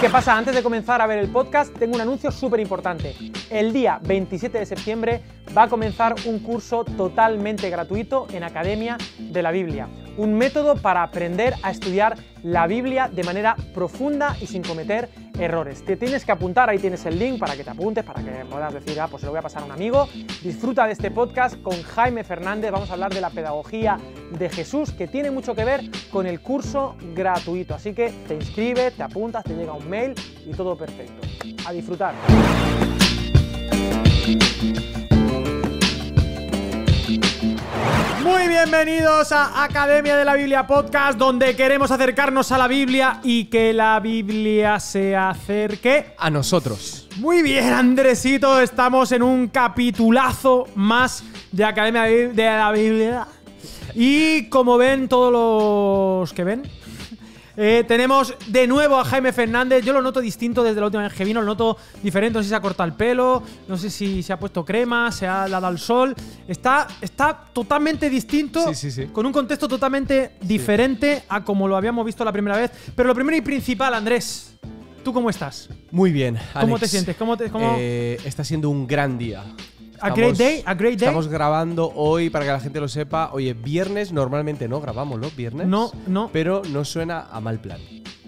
¿qué pasa? Antes de comenzar a ver el podcast, tengo un anuncio súper importante. El día 27 de septiembre va a comenzar un curso totalmente gratuito en Academia de la Biblia. Un método para aprender a estudiar la Biblia de manera profunda y sin cometer errores. Te tienes que apuntar, ahí tienes el link para que te apuntes, para que puedas decir, ah, pues se lo voy a pasar a un amigo. Disfruta de este podcast con Jaime Fernández, vamos a hablar de la pedagogía de Jesús, que tiene mucho que ver con el curso gratuito. Así que te inscribes, te apuntas, te llega un mail y todo perfecto. A disfrutar. Muy bienvenidos a Academia de la Biblia Podcast, donde queremos acercarnos a la Biblia y que la Biblia se acerque a nosotros. Muy bien, Andresito, estamos en un capitulazo más de Academia de la Biblia. Y como ven todos los que ven, eh, tenemos de nuevo a Jaime Fernández. Yo lo noto distinto desde la última vez que vino. Lo noto diferente. No sé si se ha cortado el pelo. No sé si se ha puesto crema. Se ha dado al sol. Está, está totalmente distinto. Con un contexto totalmente diferente a como lo habíamos visto la primera vez. Pero lo primero y principal, Andrés. ¿Tú cómo estás? Muy bien. ¿Cómo te sientes? ¿Cómo eh, está siendo un gran día a great day, a great day. Estamos grabando hoy para que la gente lo sepa. Oye, viernes normalmente no grabamos ¿no? viernes. No, no. Pero no suena a mal plan.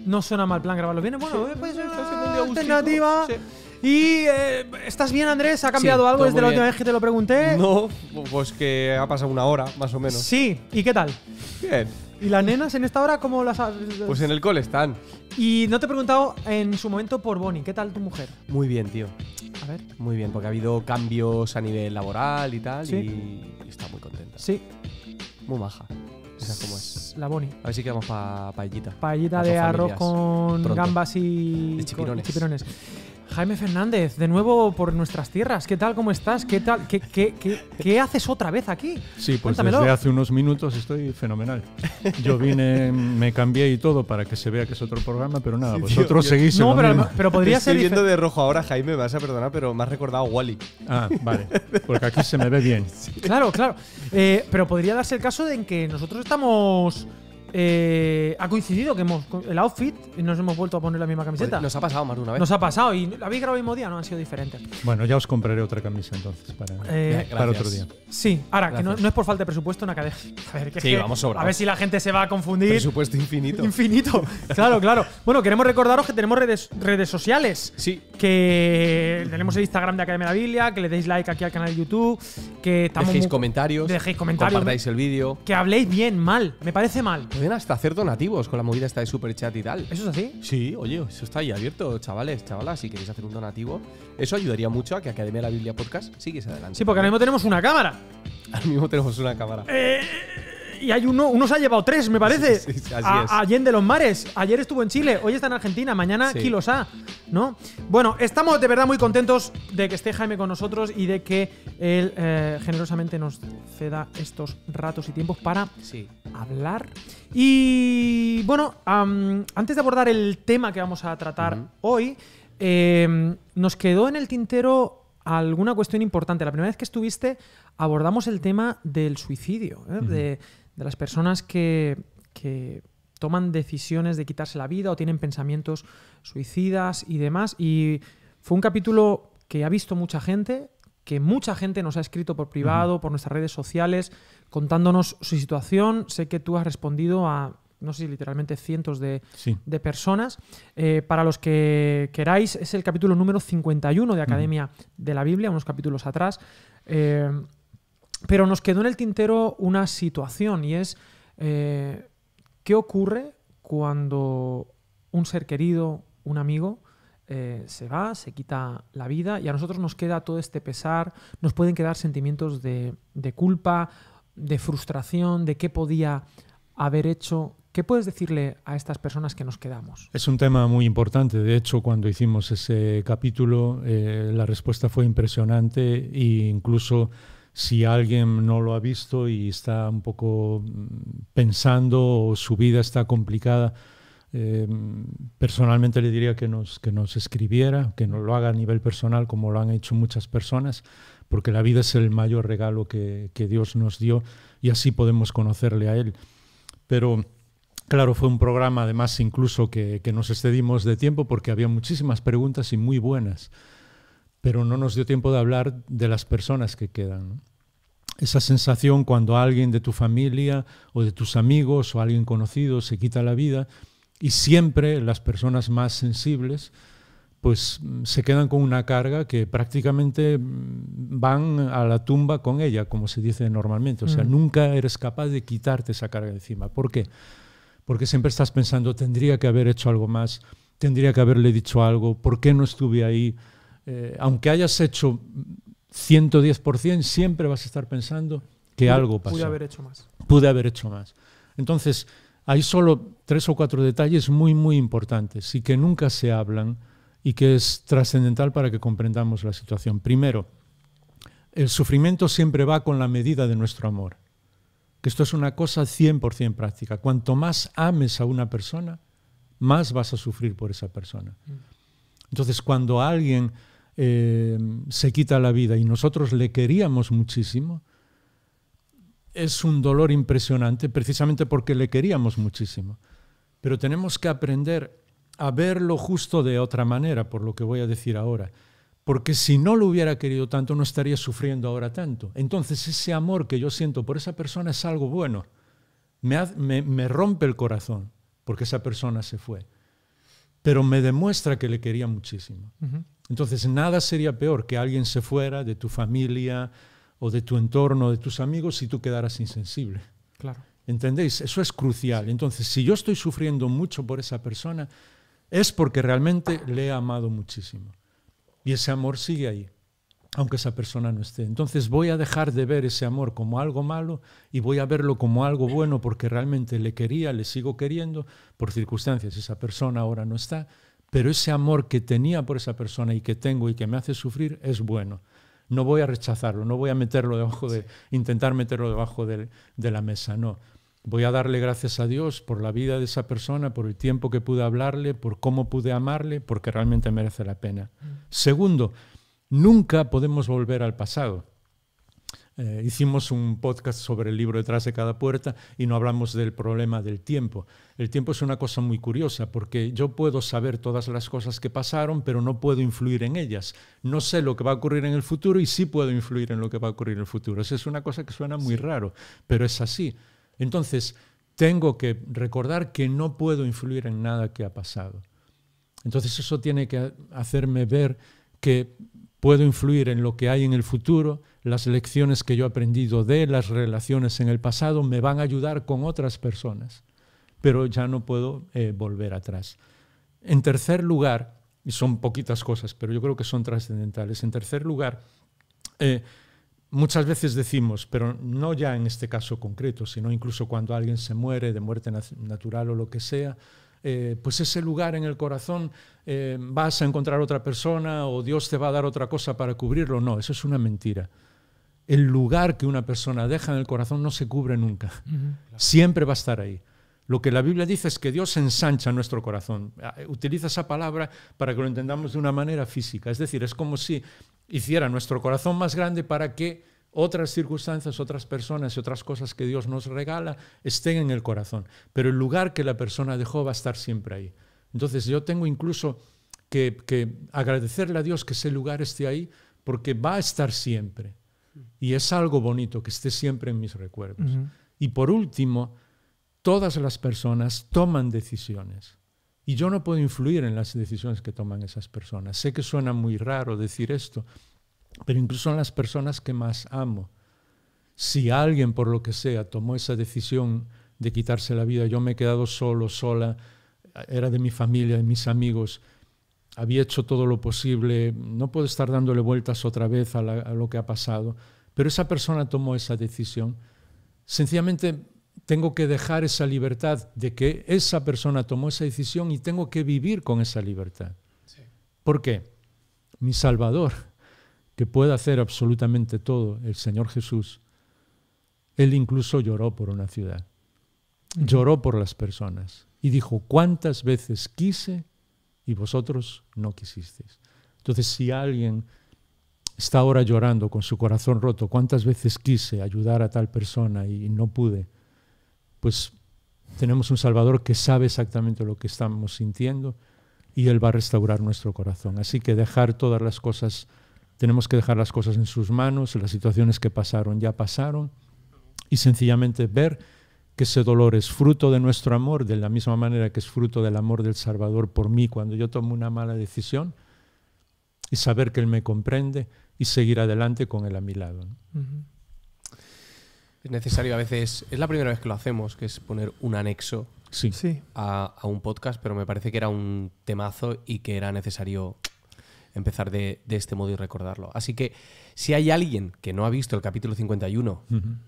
No suena a mal plan grabarlo viernes. Bueno, puede ser ah, una alternativa. Y eh, ¿estás bien, Andrés? ¿Ha cambiado algo desde la última vez que te lo pregunté? No, pues que ha pasado una hora, más o menos. Sí, ¿y qué tal? Bien. ¿Y las nenas en esta hora cómo las Pues en el cole están. Y no te he preguntado en su momento por Bonnie. ¿Qué tal tu mujer? Muy bien, tío. A ver. Muy bien, porque ha habido cambios a nivel laboral y tal. ¿Sí? Y está muy contenta. Sí. Muy maja. Esa es como es. La Bonnie. A ver si quedamos para paellita. Paellita de arroz con gambas y. chipirones. chipirones. Jaime Fernández, de nuevo por nuestras tierras. ¿Qué tal? ¿Cómo estás? ¿Qué tal? ¿Qué, haces otra vez aquí? Sí, pues desde hace unos minutos estoy fenomenal. Yo vine, me cambié y todo para que se vea que es otro programa, pero nada, vosotros no, pero, podría ser. viendo de rojo ahora, Jaime, vas a perdonar, pero me has recordado Wally. Ah, vale. Porque aquí se me ve bien. Claro, claro. Eh, pero podría darse el caso de que nosotros estamos eh, ha coincidido que hemos el outfit y nos hemos vuelto a poner la misma pues camiseta. Nos ha pasado más de una vez. Nos ha pasado y la habéis grabado el mismo día, no han sido diferentes. Bueno, ya os compraré otra camisa entonces para, eh, otro día. Sí, ahora, que no, es por falta de presupuesto, en academia. A ver, vamos A ver si la gente se va a confundir. Presupuesto infinito. Infinito. claro, claro. Bueno, queremos recordaros que tenemos redes, redes sociales. Sí. Que tenemos el Instagram de Academia de la Biblia, que le deis like aquí al canal de YouTube, que también. Dejéis comentarios. Dejéis comentarios. Compartáis el vídeo. Que habléis bien, mal. Me parece mal pueden hasta hacer donativos con la movida esta de chat y tal. ¿Eso es así? Sí, oye, eso está ahí abierto, chavales, chavalas, si queréis hacer un donativo. Eso ayudaría mucho a que Academia de la Biblia Podcast sigues adelante. Sí, porque ahora mismo tenemos una cámara. Ahora mismo tenemos una cámara. Eh, y hay uno, uno se ha llevado tres, me parece. Allende los mares. Ayer estuvo en Chile, hoy está en Argentina, mañana aquí los ¿no? Bueno, estamos de verdad muy contentos de que esté Jaime con nosotros y de que él eh, generosamente nos ceda estos ratos y tiempos para hablar. Y bueno, antes de abordar el tema que vamos a tratar hoy, em, nos quedó en el tintero alguna cuestión importante. La primera vez que estuviste abordamos el tema del suicidio, ¿eh? de las personas que, toman decisiones de quitarse la vida o tienen pensamientos suicidas y demás. Y fue un capítulo que ha visto mucha gente, que mucha gente nos ha escrito por privado, por nuestras redes sociales, contándonos su situación. Sé que tú has respondido a, no sé, literalmente cientos de, personas. Eh, para los que queráis, es el capítulo número 51 de Academia de la Biblia, unos capítulos atrás. Eh, pero nos quedó en el tintero una situación y es eh, qué ocurre cuando un ser querido, un amigo, eh, se va, se quita la vida y a nosotros nos queda todo este pesar, nos pueden quedar sentimientos de, culpa, de frustración, de qué podía haber hecho, ¿Qué puedes decirle a estas personas que nos quedamos? Es un tema muy importante. De hecho, cuando hicimos ese capítulo, eh, la respuesta fue impresionante e incluso si alguien no lo ha visto y está un poco mm, pensando o su vida está complicada, em, personalmente le diría que nos, que nos escribiera, que no lo haga a nivel personal, como lo han hecho muchas personas, porque la vida es el mayor regalo que, Dios nos dio y así podemos conocerle a Él. Pero claro, fue un programa además incluso que nos excedimos de tiempo porque había muchísimas preguntas y muy buenas pero no nos dio tiempo de hablar de las personas que quedan. Esa sensación cuando alguien de tu familia o de tus amigos o alguien conocido se quita la vida y siempre las personas más sensibles pues mm, se quedan con una carga que prácticamente mm, van a la tumba con ella, como se dice normalmente. O sea, mm. nunca eres capaz de quitarte esa carga encima. ¿Por qué? Porque siempre estás pensando, tendría que haber hecho algo más, tendría que haberle dicho algo, ¿por qué no estuve ahí? Eh, aunque hayas hecho 110%, siempre vas a estar pensando que algo pasó. Pude haber hecho más. Pude haber hecho más. Entonces, hay solo tres o cuatro detalles muy, muy importantes y que nunca se hablan y que es trascendental para que comprendamos la situación. Primero, el sufrimiento siempre va con la medida de nuestro amor. Que esto es una cosa 100% práctica. Cuanto más ames a una persona, más vas a sufrir por esa persona. Mm. Entonces, cuando alguien eh, se quita la vida y nosotros le queríamos muchísimo, es un dolor impresionante precisamente porque le queríamos muchísimo. Pero tenemos que aprender a verlo justo de otra manera, por lo que voy a decir ahora. Porque si no lo hubiera querido tanto, no estaría sufriendo ahora tanto. Entonces ese amor que yo siento por esa persona es algo bueno. Me, me, rompe el corazón porque esa persona se fue. Pero me demuestra que le quería muchísimo. Entonces, nada sería peor que alguien se fuera de tu familia o de tu entorno, de tus amigos, si tú quedaras insensible. Claro. ¿Entendéis? Eso es crucial. Entonces, si yo estoy sufriendo mucho por esa persona, es porque realmente le he amado muchísimo. Y ese amor sigue ahí, aunque esa persona no esté. Entonces voy a dejar de ver ese amor como algo malo y voy a verlo como algo bueno porque realmente le quería, le sigo queriendo, por circunstancias esa persona ahora no está, pero ese amor que tenía por esa persona y que tengo y que me hace sufrir es bueno. No voy a rechazarlo, no voy a meterlo debajo de, intentar meterlo debajo de, la mesa, no. Voy a darle gracias a Dios por la vida de esa persona, por el tiempo que pude hablarle, por cómo pude amarle, porque realmente merece la pena. Mm. Segundo, nunca podemos volver al pasado. Eh, hicimos un podcast sobre el libro detrás de cada puerta y no hablamos del problema del tiempo. El tiempo es una cosa muy curiosa porque yo puedo saber todas las cosas que pasaron, pero no puedo influir en ellas. No sé lo que va a ocurrir en el futuro y sí puedo influir en lo que va a ocurrir en el futuro. Esa es una cosa que suena muy raro, pero es así. Entonces, tengo que recordar que no puedo influir en nada que ha pasado. Entonces, eso tiene que hacerme ver que puedo influir en lo que hay en el futuro, las lecciones que yo he aprendido de las relaciones en el pasado me van a ayudar con otras personas, pero ya no puedo eh, volver atrás. En tercer lugar, y son poquitas cosas, pero yo creo que son trascendentales, en tercer lugar, eh, muchas veces decimos, pero no ya en este caso concreto, sino incluso cuando alguien se muere de muerte natural o lo que sea, eh, pues ese lugar en el corazón eh, vas a encontrar otra persona o Dios te va a dar otra cosa para cubrirlo. No, eso es una mentira. El lugar que una persona deja en el corazón no se cubre nunca. Siempre va a estar ahí. Lo que la Biblia dice es que Dios ensancha nuestro corazón. Eh, utiliza esa palabra para que lo entendamos de una manera física. Es decir, es como si hiciera nuestro corazón más grande para que otras circunstancias, otras personas y otras cosas que Dios nos regala estén en el corazón. Pero el lugar que la persona dejó va a estar siempre ahí. Entonces yo tengo incluso que, agradecerle a Dios que ese lugar esté ahí porque va a estar siempre. Y es algo bonito que esté siempre en mis recuerdos. Y por último, todas las personas toman decisiones. Y yo no puedo influir en las decisiones que toman esas personas. Sé que suena muy raro decir esto, pero incluso en las personas que más amo. Si alguien, por lo que sea, tomó esa decisión de quitarse la vida, yo me he quedado solo, sola, era de mi familia, de mis amigos, había hecho todo lo posible, no puedo estar dándole vueltas otra vez a, lo que ha pasado, pero esa persona tomó esa decisión. Sencillamente tengo que dejar esa libertad de que esa persona tomó esa decisión y tengo que vivir con esa libertad. porque ¿Por qué? Mi Salvador que puede hacer absolutamente todo, el Señor Jesús, Él incluso lloró por una ciudad, lloró por las personas y dijo, ¿cuántas veces quise y vosotros no quisisteis? Entonces, si alguien está ahora llorando con su corazón roto, ¿cuántas veces quise ayudar a tal persona y no pude? Pues tenemos un Salvador que sabe exactamente lo que estamos sintiendo y Él va a restaurar nuestro corazón. Así que dejar todas las cosas tenemos que dejar las cosas en sus manos, las situaciones que pasaron ya pasaron, y sencillamente ver que ese dolor es fruto de nuestro amor, de la misma manera que es fruto del amor del Salvador por mí cuando yo tomo una mala decisión, y saber que Él me comprende y seguir adelante con Él a mi lado. Es necesario a veces, es la primera vez que lo hacemos, que es poner un anexo sí. a, un podcast, pero me parece que era un temazo y que era necesario empezar de, este modo y recordarlo. Así que si hay alguien que no ha visto el capítulo 51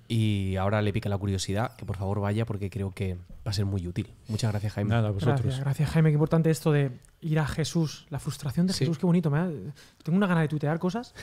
y ahora le pica la curiosidad, que por favor vaya porque creo que va a ser muy útil. Muchas gracias, Jaime. Nada, a vosotros. Gracias, Jaime. Qué importante esto de ir a Jesús. La frustración de Jesús, qué bonito. Tengo una gana de tutear cosas,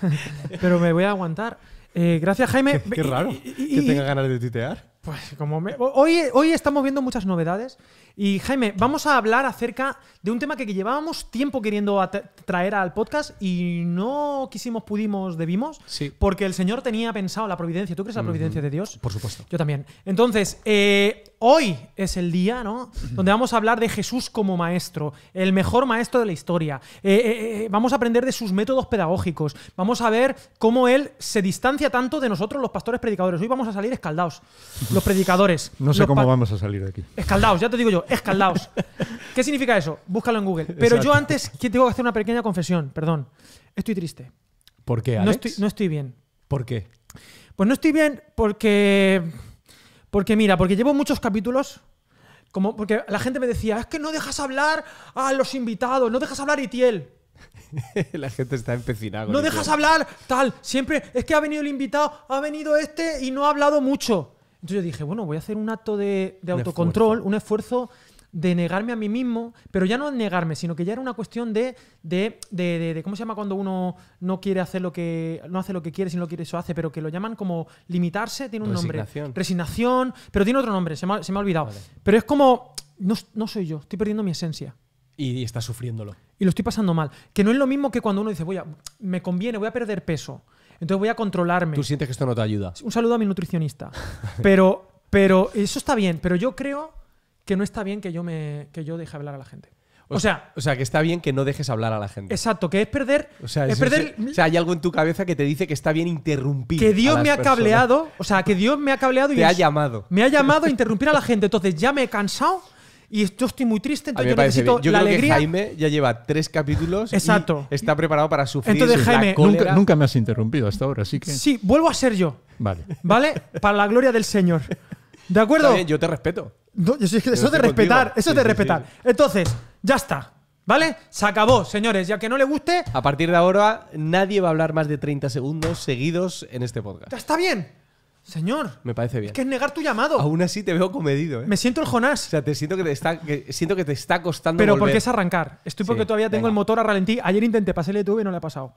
pero me voy a aguantar. Eh, gracias, Jaime. Qué, raro que tenga ganas de tutear. Pues como hoy, hoy estamos viendo muchas novedades y Jaime, vamos a hablar acerca de un tema que llevábamos tiempo queriendo traer al podcast y no quisimos, pudimos, debimos, porque el Señor tenía pensado la providencia. ¿Tú crees la providencia de Dios? Por supuesto. Yo también. Entonces, eh, hoy es el día, ¿no? Donde vamos a hablar de Jesús como maestro, el mejor maestro de la historia. Eh, eh, vamos a aprender de sus métodos pedagógicos. Vamos a ver cómo él se distancia tanto de nosotros, los pastores predicadores. Hoy vamos a salir escaldados, los predicadores. No sé cómo vamos a salir de aquí. Escaldados, ya te digo yo escaldaos. ¿Qué significa eso? Búscalo en Google. Pero yo antes tengo que hacer una pequeña confesión, perdón. Estoy triste. ¿Por qué, Alex? No estoy, bien. ¿Por qué? Pues no estoy bien porque. Porque mira, porque llevo muchos capítulos. Como porque la gente me decía, es que no dejas hablar a los invitados, no dejas hablar a Itiel. la gente está empecinada. No dejas hablar tal. Siempre es que ha venido el invitado, ha venido este y no ha hablado mucho. Entonces yo dije, bueno, voy a hacer un acto de, autocontrol, un esfuerzo de negarme a mí mismo, pero ya no negarme, sino que ya era una cuestión de, ¿cómo se llama cuando uno no quiere hacer lo que, no hace lo que quiere, sino lo quiere, eso hace, pero que lo llaman como limitarse, tiene un nombre. Resignación, pero tiene otro nombre, se me, ha olvidado. Pero es como, no, no soy yo, estoy perdiendo mi esencia. Y, está sufriéndolo. Y lo estoy pasando mal. Que no es lo mismo que cuando uno dice, voy a, me conviene, voy a perder peso. Entonces voy a controlarme. Tú sientes que esto no te ayuda. Un saludo a mi nutricionista. Pero, pero eso está bien, pero yo creo que no está bien que yo, me, que yo deje hablar a la gente. O, sea, o sea, que está bien que no dejes hablar a la gente. Exacto, que es perder. O sea, es o hay algo en tu cabeza que te dice que está bien interrumpir. Que Dios me ha cableado, o sea, que Dios me ha cableado y. Te ha llamado. Me ha llamado a interrumpir a la gente. Entonces ya me he cansado y yo estoy muy triste, entonces yo necesito la creo alegría. Que Jaime ya lleva tres capítulos Exacto. Y está preparado para sufrir entonces, Jaime, Nunca, me has interrumpido hasta ahora, así que... Sí, vuelvo a ser yo. Vale. ¿Vale? Para la gloria del Señor. ¿De acuerdo? yo te respeto. eso es de respetar, eso es de respetar. Entonces, ya está. ¿Vale? Se acabó, señores. Ya que no le guste. A partir de ahora, nadie va a hablar más de 30 segundos seguidos en este podcast. ¡Está bien! Señor. Me parece bien. Es que es negar tu llamado. Aún así te veo comedido, ¿eh? Me siento el Jonás. O sea, te siento que te está, que siento que te está costando. Pero por porque es arrancar. Estoy porque todavía tengo el motor a ralentí. Ayer intenté pasarle el e y no le ha pasado.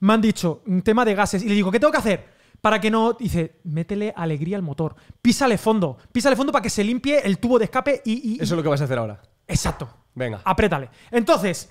Me han dicho un tema de gases y le digo, ¿qué tengo que hacer? Para que no. Dice, métele alegría al motor. Písale fondo. Písale fondo para que se limpie el tubo de escape y. Eso es lo que vas a hacer ahora. Exacto. Venga. Aprétale. Entonces,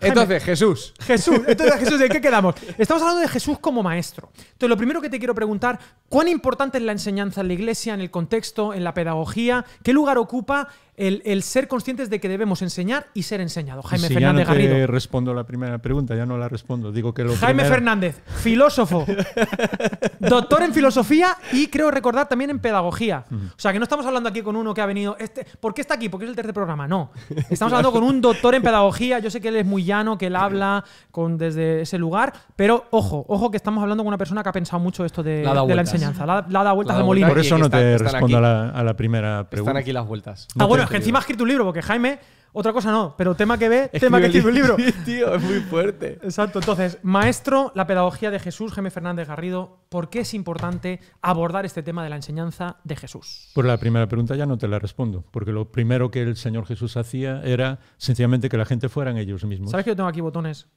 entonces, Jesús. Jesús, entonces Jesús, ¿de qué quedamos? Estamos hablando de Jesús como maestro. Entonces, lo primero que te quiero preguntar, ¿cuán importante es la enseñanza en la iglesia, en el contexto, en la pedagogía? ¿Qué lugar ocupa el, ser conscientes de que debemos enseñar y ser enseñado. Jaime Fernández ya respondo la primera pregunta, ya no la respondo. Digo que Jaime Fernández, filósofo, doctor en filosofía y creo recordar también en pedagogía. O sea, que no estamos hablando aquí con uno que ha venido. Este, ¿Por qué está aquí? Porque es el tercer programa. No. Estamos hablando con un doctor en pedagogía. Yo sé que él es muy llano, que él habla con, desde ese lugar, pero ojo, ojo que estamos hablando con una persona que ha pensado mucho esto de la, enseñanza. La, ha dado vueltas de molino. Por eso no te respondo a la, primera pregunta. Están aquí las vueltas. Ah, que encima ha escrito un libro, porque Jaime, otra cosa no, pero tema que ve, tema que escribe un libro. tío, es muy fuerte. Exacto. Entonces, maestro, la pedagogía de Jesús, Jaime Fernández Garrido, ¿por qué es importante abordar este tema de la enseñanza de Jesús? Pues la primera pregunta ya no te la respondo, porque lo primero que el Señor Jesús hacía era sencillamente que la gente fueran ellos mismos. ¿Sabes que yo tengo aquí botones?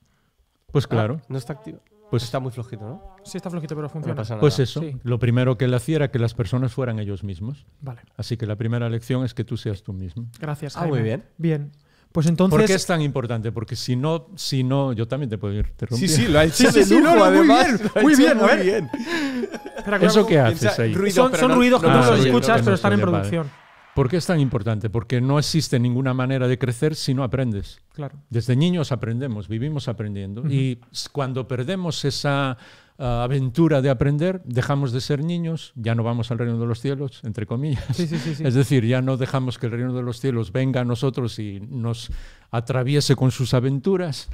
Pues ah, claro. no está activo. Pues está muy flojito, ¿no? Sí, está flojito, pero funciona. Pues eso, lo primero que él hacía era que las personas fueran ellos mismos. Vale. Así que la primera lección es que tú seas tú mismo. Gracias. Jaime. Ah, muy bien. Bien. Pues entonces. ¿Por qué es tan importante? Porque si no, si no, yo también te puedo interrumpir. Sí, sí, lo ha hecho sí, sí, no, además. Muy bien, muy bien. Muy bien. ¿Eso qué haces ahí? son, son ruidos que tú los escuchas, pero están en ah, producción. ¿Por qué es tan importante? Porque no existe ninguna manera de crecer si no aprendes. Claro. Desde niños aprendemos, vivimos aprendiendo. Y cuando perdemos esa ah, aventura de aprender, dejamos de ser niños, ya no vamos al reino de los cielos, entre comillas. es decir, ya no dejamos que el reino de los cielos venga a nosotros y nos atraviese con sus aventuras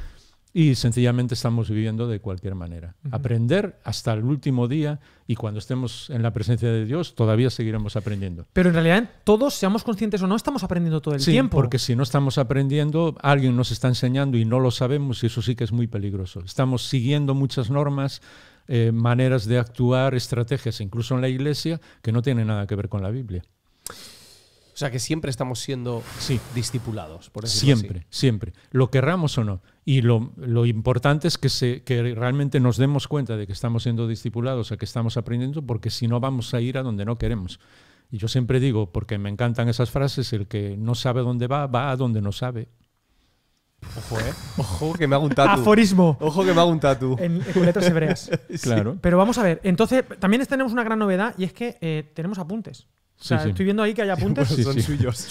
y sencillamente estamos viviendo de cualquier manera. Aprender hasta el último día y cuando estemos en la presencia de Dios todavía seguiremos aprendiendo. Pero en realidad todos, seamos conscientes o no, estamos aprendiendo todo el tiempo. Porque si no estamos aprendiendo, alguien nos está enseñando y no lo sabemos y eso sí que es muy peligroso. Estamos siguiendo muchas normas. Eh, maneras de actuar, estrategias, incluso en la iglesia, que no tienen nada que ver con la Biblia. O sea que siempre estamos siendo sí. discipulados, por Siempre, siempre. Lo querramos o no. Y lo, importante es que, se, realmente nos demos cuenta de que estamos siendo discipulados, a que estamos aprendiendo, porque si no vamos a ir a donde no queremos. Y yo siempre digo, porque me encantan esas frases, el que no sabe dónde va, va a donde no sabe. Ojo, ¿eh? Ojo que me hago un tatu. Aforismo. Ojo que me hago un tatu. En, letras hebreas. Claro. Pero vamos a ver. Entonces, también tenemos una gran novedad y es que eh, tenemos apuntes sí, estoy viendo ahí que hay apuntes. suyos.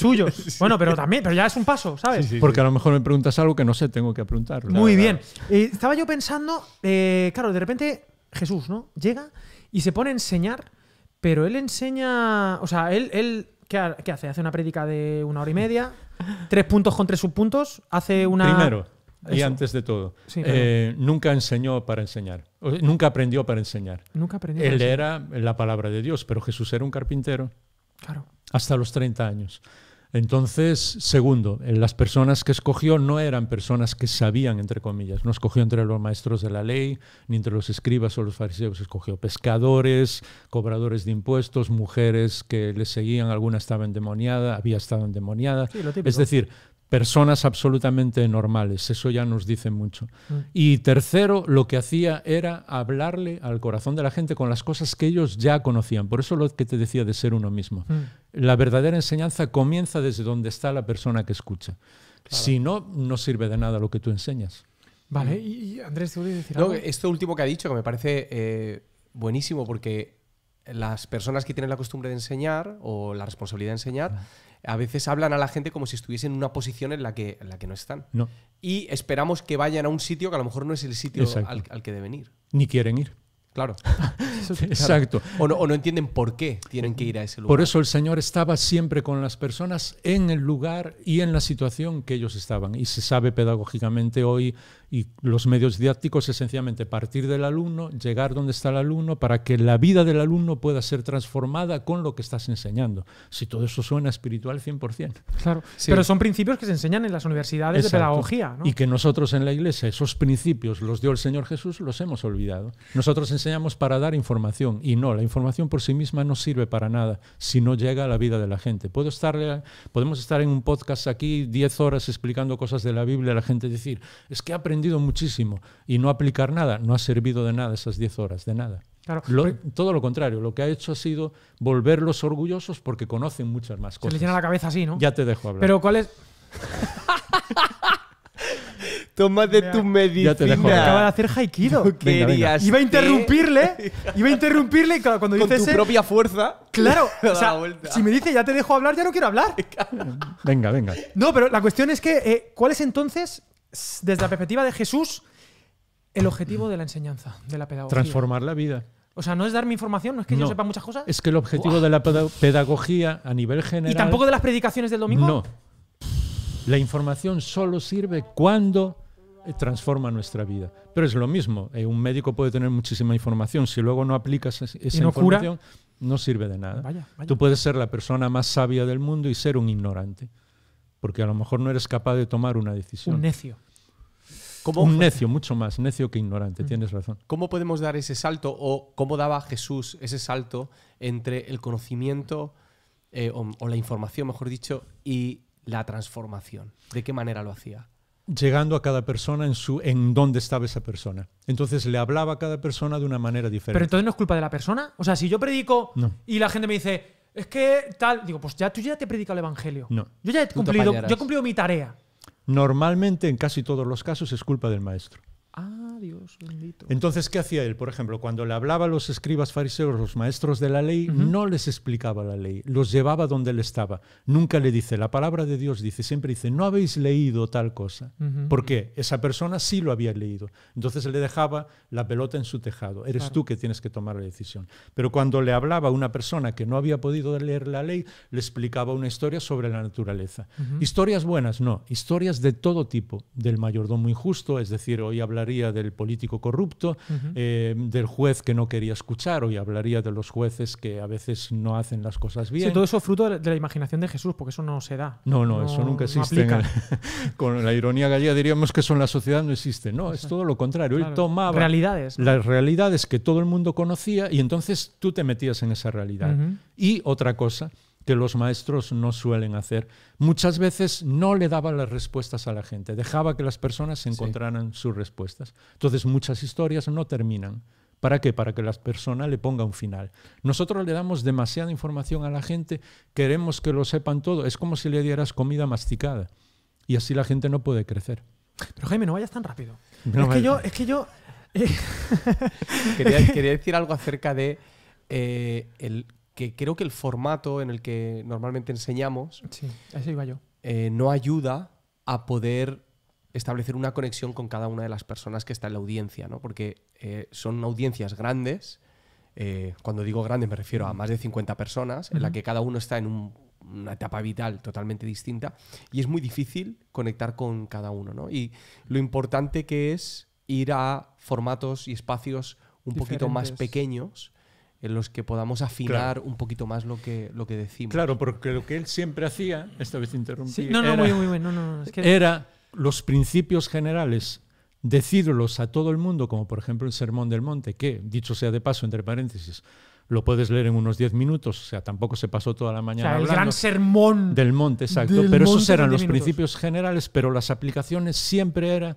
Bueno, pero también, pero ya es un paso, ¿sabes? Porque a lo mejor me preguntas algo que no sé, tengo que apuntar. Muy bien. Eh, estaba yo pensando, eh, claro, de repente Jesús, ¿no? Llega y se pone a enseñar, pero él enseña. O sea, él, él ¿qué, hace? Hace una prédica de una hora y media, tres puntos con tres subpuntos, hace una. Primero. Y antes de todo, eh, nunca enseñó para enseñar, nunca aprendió para enseñar. Nunca aprendió. Él era la palabra de Dios, pero Jesús era un carpintero, hasta los 30 años. Entonces, segundo, eh, las personas que escogió no eran personas que sabían, entre comillas, no escogió entre los maestros de la ley, ni entre los escribas o los fariseos, escogió pescadores, cobradores de impuestos, mujeres que le seguían, alguna estaba endemoniada, había estado endemoniada. es decir, personas absolutamente normales. Eso ya nos dice mucho. Mm. Y tercero, lo que hacía era hablarle al corazón de la gente con las cosas que ellos ya conocían. Por eso lo que te decía de ser uno mismo. Mm. La verdadera enseñanza comienza desde donde está la persona que escucha. Si no, no sirve de nada lo que tú enseñas. Vale, y Andrés, ¿te voy a decir algo? esto último que ha dicho, que me parece eh, buenísimo, porque las personas que tienen la costumbre de enseñar o la responsabilidad de enseñar, ah a veces hablan a la gente como si estuviesen en una posición en la que, la que no están. No. Y esperamos que vayan a un sitio que a lo mejor no es el sitio al, que deben ir. Ni quieren ir. Claro. Exacto. o no entienden por qué tienen que ir a ese lugar. Por eso el Señor estaba siempre con las personas en el lugar y en la situación que ellos estaban. Y se sabe pedagógicamente hoy y los medios didácticos esencialmente partir del alumno, llegar donde está el alumno, para que la vida del alumno pueda ser transformada con lo que estás enseñando. Si todo eso suena espiritual 100%. Claro, pero son principios que se enseñan en las universidades de pedagogía. Y que nosotros en la iglesia, esos principios los dio el Señor Jesús, los hemos olvidado. Nosotros enseñamos para dar información y no, la información por sí misma no sirve para nada si no llega a la vida de la gente. Puedo estar, eh, podemos estar en un podcast aquí 10 horas explicando cosas de la Biblia, a la gente decir, es que aprendí muchísimo y no aplicar nada, no ha servido de nada esas 10 horas, de nada. Claro. todo lo contrario, lo que ha hecho ha sido volverlos orgullosos porque conocen muchas más cosas. Se llena la cabeza así, ¿no? Ya te dejo hablar. Pero ¿cuál es...? Toma de tu medicina. Ya Acaba de hacer Haikido. Iba a interrumpirle. Iba a interrumpirle. cuando Con dice tu propia fuerza. Claro. o sea, si me dice ya te dejo hablar, ya no quiero hablar. venga, venga. No, pero la cuestión es que, eh, ¿cuál es entonces desde la perspectiva de Jesús, el objetivo de la enseñanza, de la pedagogía. Transformar la vida. O sea, no es darme información, no es que yo sepa muchas cosas. Es que el objetivo de la pedagogía a nivel general. ¿Y tampoco de las predicaciones del domingo? No. La información solo sirve cuando eh, transforma nuestra vida. Pero es lo mismo. Eh, un médico puede tener muchísima información. Si luego no aplicas esa información, no sirve de nada. Tú puedes ser la persona más sabia del mundo y ser un ignorante. Porque a lo mejor no eres capaz de tomar una decisión. Un necio. Un necio, mucho más necio que ignorante, tienes razón. ¿Cómo podemos dar ese salto o cómo daba Jesús ese salto entre el conocimiento eh, o, la información, mejor dicho, y la transformación? ¿De qué manera lo hacía? llegando a cada persona en su en dónde estaba esa persona. Entonces le hablaba a cada persona de una manera diferente. Pero entonces no es culpa de la persona. O sea, si yo predico y la gente me dice, es que tal, digo, pues ya tú ya te predicado el evangelio. No. Yo ya he cumplido, yo he cumplido mi tarea. Normalmente, en casi todos los casos, es culpa del maestro. Dios bendito. Entonces, ¿qué hacía él? Por ejemplo, cuando le hablaba a los escribas fariseos, los maestros de la ley, no les explicaba la ley, los llevaba donde él estaba. Nunca le dice, la palabra de Dios dice, siempre dice, no habéis leído tal cosa. ¿Por qué? Esa persona sí lo había leído. Entonces le dejaba la pelota en su tejado. Eres tú que tienes que tomar la decisión. Pero cuando le hablaba a una persona que no había podido leer la ley, le explicaba una historia sobre la naturaleza. Historias buenas, no, historias de todo tipo, del mayordomo injusto, es decir, hoy hablaría del político corrupto, eh, del juez que no quería escuchar, hoy hablaría de los jueces que a veces no hacen las cosas bien. todo eso fruto de la imaginación de Jesús, porque eso no se da. No, no, eso nunca existe. Con la ironía gallega diríamos que eso en la sociedad no existe. No, es todo lo contrario. Él tomaba realidades, las realidades que todo el mundo conocía y entonces tú te metías en esa realidad. Y otra cosa, que los maestros no suelen hacer. Muchas veces no le daba las respuestas a la gente, dejaba que las personas encontraran sus respuestas. Entonces muchas historias no terminan. ¿Para qué? Para que la persona le ponga un final. Nosotros le damos demasiada información a la gente, queremos que lo sepan todo. Es como si le dieras comida masticada. Y así la gente no puede crecer. Pero Jaime, no vayas tan rápido. es, que yo, es eh, que yo... quería, decir algo acerca de eh, el que creo que el formato en el que normalmente enseñamos eh, no ayuda a poder establecer una conexión con cada una de las personas que está en la audiencia, ¿no? porque eh, son audiencias grandes, eh, cuando digo grandes me refiero a más de 50 personas, en la que cada uno está en una etapa vital totalmente distinta, y es muy difícil conectar con cada uno. ¿no? Y lo importante que es ir a formatos y espacios un poquito más pequeños, en los que podamos afinar un poquito más lo que, lo que decimos. Claro, porque lo que él siempre hacía, esta vez interrumpí, no, era, muy, muy, es que... era los principios generales, decirlos a todo el mundo, como por ejemplo el Sermón del Monte, que, dicho sea de paso, entre paréntesis, lo puedes leer en unos 10 minutos, o sea, tampoco se pasó toda la mañana. O sea, el gran sermón. Del monte, exacto. pero esos eran los principios generales, pero las aplicaciones siempre era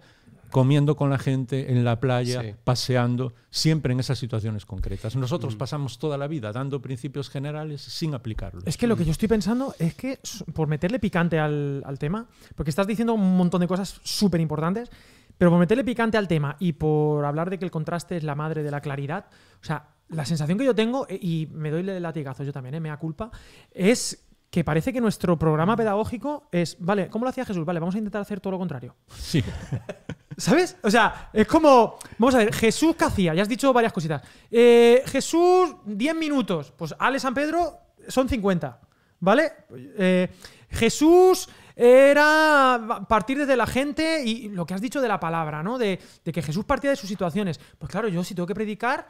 comiendo con la gente, en la playa, paseando, siempre en esas situaciones concretas. Nosotros mm. pasamos toda la vida dando principios generales sin aplicarlos. Es que lo que mm. yo estoy pensando es que, por meterle picante al, al tema, porque estás diciendo un montón de cosas súper importantes, pero por meterle picante al tema y por hablar de que el contraste es la madre de la claridad, o sea, la sensación que yo tengo, eh, y me doy de latigazo yo también, eh, me da culpa, es que parece que nuestro programa pedagógico es, vale, ¿cómo lo hacía Jesús? Vale, vamos a intentar hacer todo lo contrario. Sí. ¿Sabes? O sea, es como. Vamos a ver, Jesús, ¿qué hacía? Ya has dicho varias cositas. Eh, Jesús, 10 minutos. Pues Ale San Pedro son 50. ¿Vale? Eh, Jesús era partir desde la gente y lo que has dicho de la palabra, ¿no? De, de que Jesús partía de sus situaciones. Pues claro, yo si tengo que predicar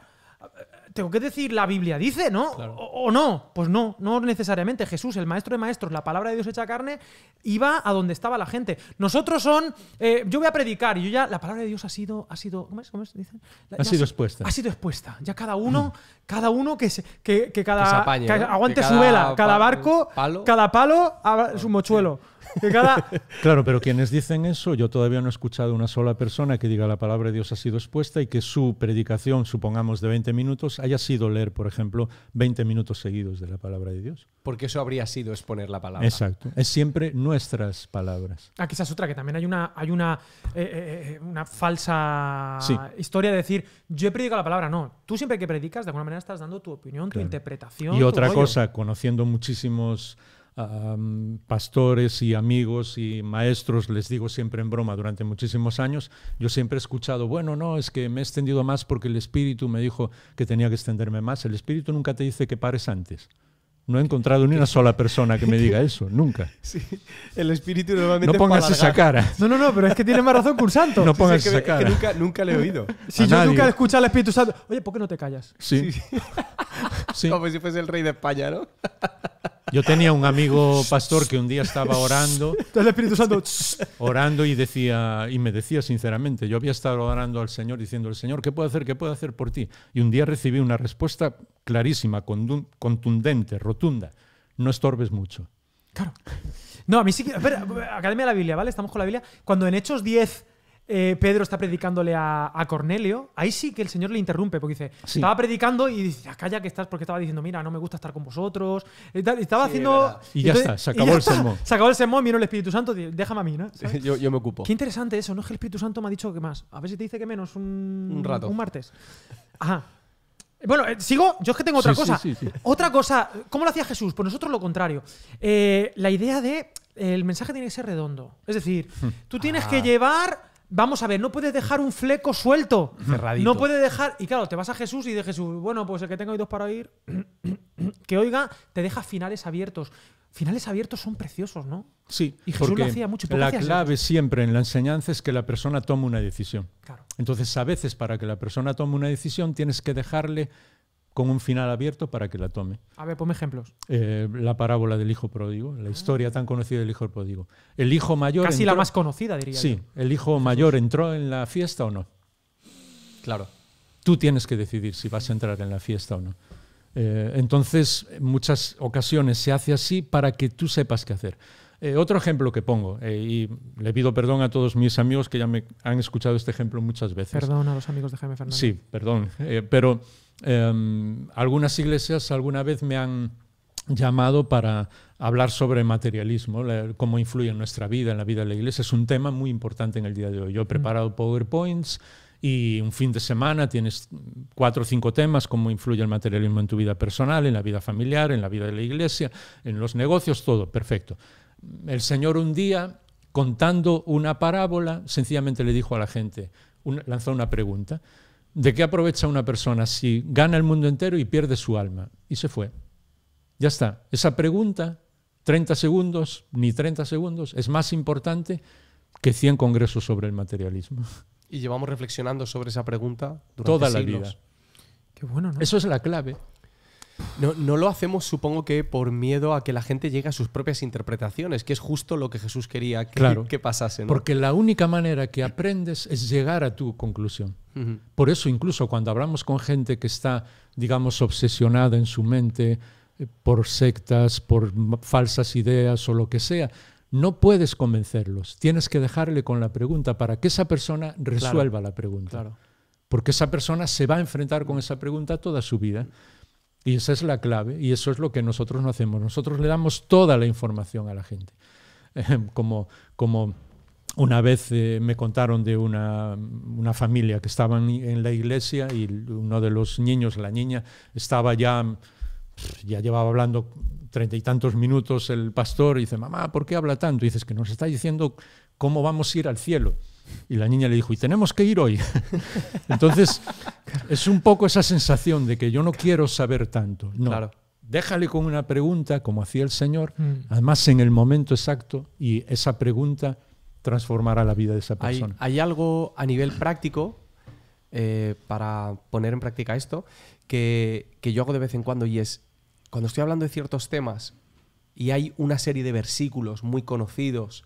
tengo que decir, la Biblia dice, ¿no? O, no. Pues no, no necesariamente. Jesús, el maestro de maestros, la palabra de Dios hecha carne, iba a donde estaba la gente. Nosotros son. Eh, yo voy a predicar y yo ya. La palabra de Dios ha sido. Ha sido ¿Cómo es? ¿Cómo es? ha sido expuesta. Ha sido expuesta. Ya cada uno, cada uno que, se, que, cada. aguante su vela. Cada barco, cada palo, su mochuelo. Claro, pero quienes dicen eso, yo todavía no he escuchado una sola persona que diga la palabra de Dios ha sido expuesta y que su predicación, supongamos de 20 minutos, haya sido leer, por ejemplo, 20 minutos seguidos de la palabra de Dios. Porque eso habría sido exponer la palabra. Exacto. Es siempre nuestras palabras. Ah, quizás otra, que también hay una, hay una, eh, eh, eh, una falsa historia de decir, yo he predicado la palabra. No, tú siempre que predicas, de alguna manera estás dando tu opinión, tu interpretación. Y otra cosa, conociendo muchísimos pastores y amigos y maestros, les digo siempre en broma durante muchísimos años, yo siempre he escuchado, bueno, no, es que me he extendido más porque el Espíritu me dijo que tenía que extenderme más. El Espíritu nunca te dice que pares antes. No he encontrado ni una sola persona que me diga eso, nunca. Sí, el espíritu normalmente. No pongas esa cara. No, no, no, pero es que tiene más razón que un santo. No pongas esa cara. nunca, le he oído. Si yo nunca he escuchado al Espíritu Santo, oye, ¿por qué no te callas? Sí. sí. Como si fuese el rey de España, ¿no? Yo tenía un amigo pastor que un día estaba orando. el Espíritu Santo. Orando y, decía, y me decía sinceramente, yo había estado orando al Señor diciendo, el Señor, ¿qué puedo hacer? ¿Qué puedo hacer por ti? Y un día recibí una respuesta clarísima, contundente, rotunda. No estorbes mucho. Claro. No, a mí sí que... Espera, Academia de la Biblia, ¿vale? Estamos con la Biblia. Cuando en Hechos 10 eh, Pedro está predicándole a, Cornelio, ahí sí que el Señor le interrumpe, porque dice, estaba predicando y dice, calla que estás, porque estaba diciendo, mira, no me gusta estar con vosotros. Estaba haciendo... Y ya está, se acabó el sermón. Se acabó el sermón, vino el Espíritu Santo, déjame a mí, ¿no? yo, me ocupo. Qué interesante eso, ¿no? Es que el Espíritu Santo me ha dicho que más. A ver si te dice que menos un, rato. Un martes. Ajá. Bueno, eh, sigo, yo es que tengo otra cosa. otra cosa, ¿cómo lo hacía Jesús? Pues nosotros lo contrario. Eh, la idea de el mensaje tiene que ser redondo. Es decir, tú tienes que ah. llevar Vamos a ver, no puedes dejar un fleco suelto. No puedes dejar. Y claro, te vas a Jesús y de Jesús, bueno, pues el que tenga oídos para oír, que oiga, te deja finales abiertos. Finales abiertos son preciosos, ¿no? Sí. Y Jesús lo hacía mucho. La clave siempre en la enseñanza es que la persona tome una decisión. Claro. Entonces, a veces, para que la persona tome una decisión, tienes que dejarle con un final abierto para que la tome. A ver, ponme ejemplos. Eh, la parábola del hijo pródigo, la ah. historia tan conocida del hijo pródigo. El hijo mayor. Casi la más conocida, diría yo. sí, ¿el hijo mayor entró en la fiesta o no? Claro. Tú tienes que decidir si vas a entrar en la fiesta o no. Eh, entonces, en muchas ocasiones se hace así para que tú sepas qué hacer. Eh, otro ejemplo que pongo, y le pido perdón a todos mis amigos que ya me han escuchado este ejemplo muchas veces. Perdón a los amigos de Jaime Fernández. Sí, perdón. pero Em, algunas iglesias alguna vez me han llamado para hablar sobre materialismo, cómo influye en nuestra vida, en la vida de la iglesia. Es un tema muy importante en el día de hoy. Yo he mm. preparado PowerPoints y un fin de semana tienes cuatro o cinco temas, cómo influye el materialismo en tu vida personal, en la vida familiar, en la vida de la iglesia, en los negocios, todo, perfecto. El Señor un día, contando una parábola, sencillamente le dijo a la gente, lanzó una pregunta. ¿De qué aprovecha una persona si gana el mundo entero y pierde su alma? Y se fue. Ya está. Esa pregunta, 30 segundos, ni 30 segundos, es más importante que 100 congresos sobre el materialismo. Y llevamos reflexionando sobre esa pregunta durante toda la vida. bueno, Eso es la clave. No, lo hacemos, supongo que por miedo a que la gente llegue a sus propias interpretaciones, que es justo lo que Jesús quería que, que pasase. Porque la única manera que aprendes es llegar a tu conclusión. Por eso incluso cuando hablamos con gente que está, digamos, obsesionada en su mente eh, por sectas, por falsas ideas o lo que sea, no puedes convencerlos. Tienes que dejarle con la pregunta para que esa persona resuelva la pregunta. Porque esa persona se va a enfrentar con esa pregunta toda su vida. Y esa es la clave y eso es lo que nosotros no hacemos. Nosotros le damos toda la información a la gente. Em, como, como una vez eh, me contaron de una, una, familia que estaban en la iglesia y uno de los niños, la niña, estaba ya, ya llevaba hablando treinta y tantos minutos el pastor y dice, mamá, ¿por qué habla tanto? Y dices que nos está diciendo cómo vamos a ir al cielo. Y la niña le dijo, y tenemos que ir hoy. Entonces, es un poco esa sensación de que yo no quiero saber tanto. No, déjale con una pregunta, como hacía el Señor, mm. además en el momento exacto, y esa pregunta transformará la vida de esa persona. Hay, algo a nivel práctico eh, para poner en práctica esto que, yo hago de vez en cuando y es cuando estoy hablando de ciertos temas y hay una serie de versículos muy conocidos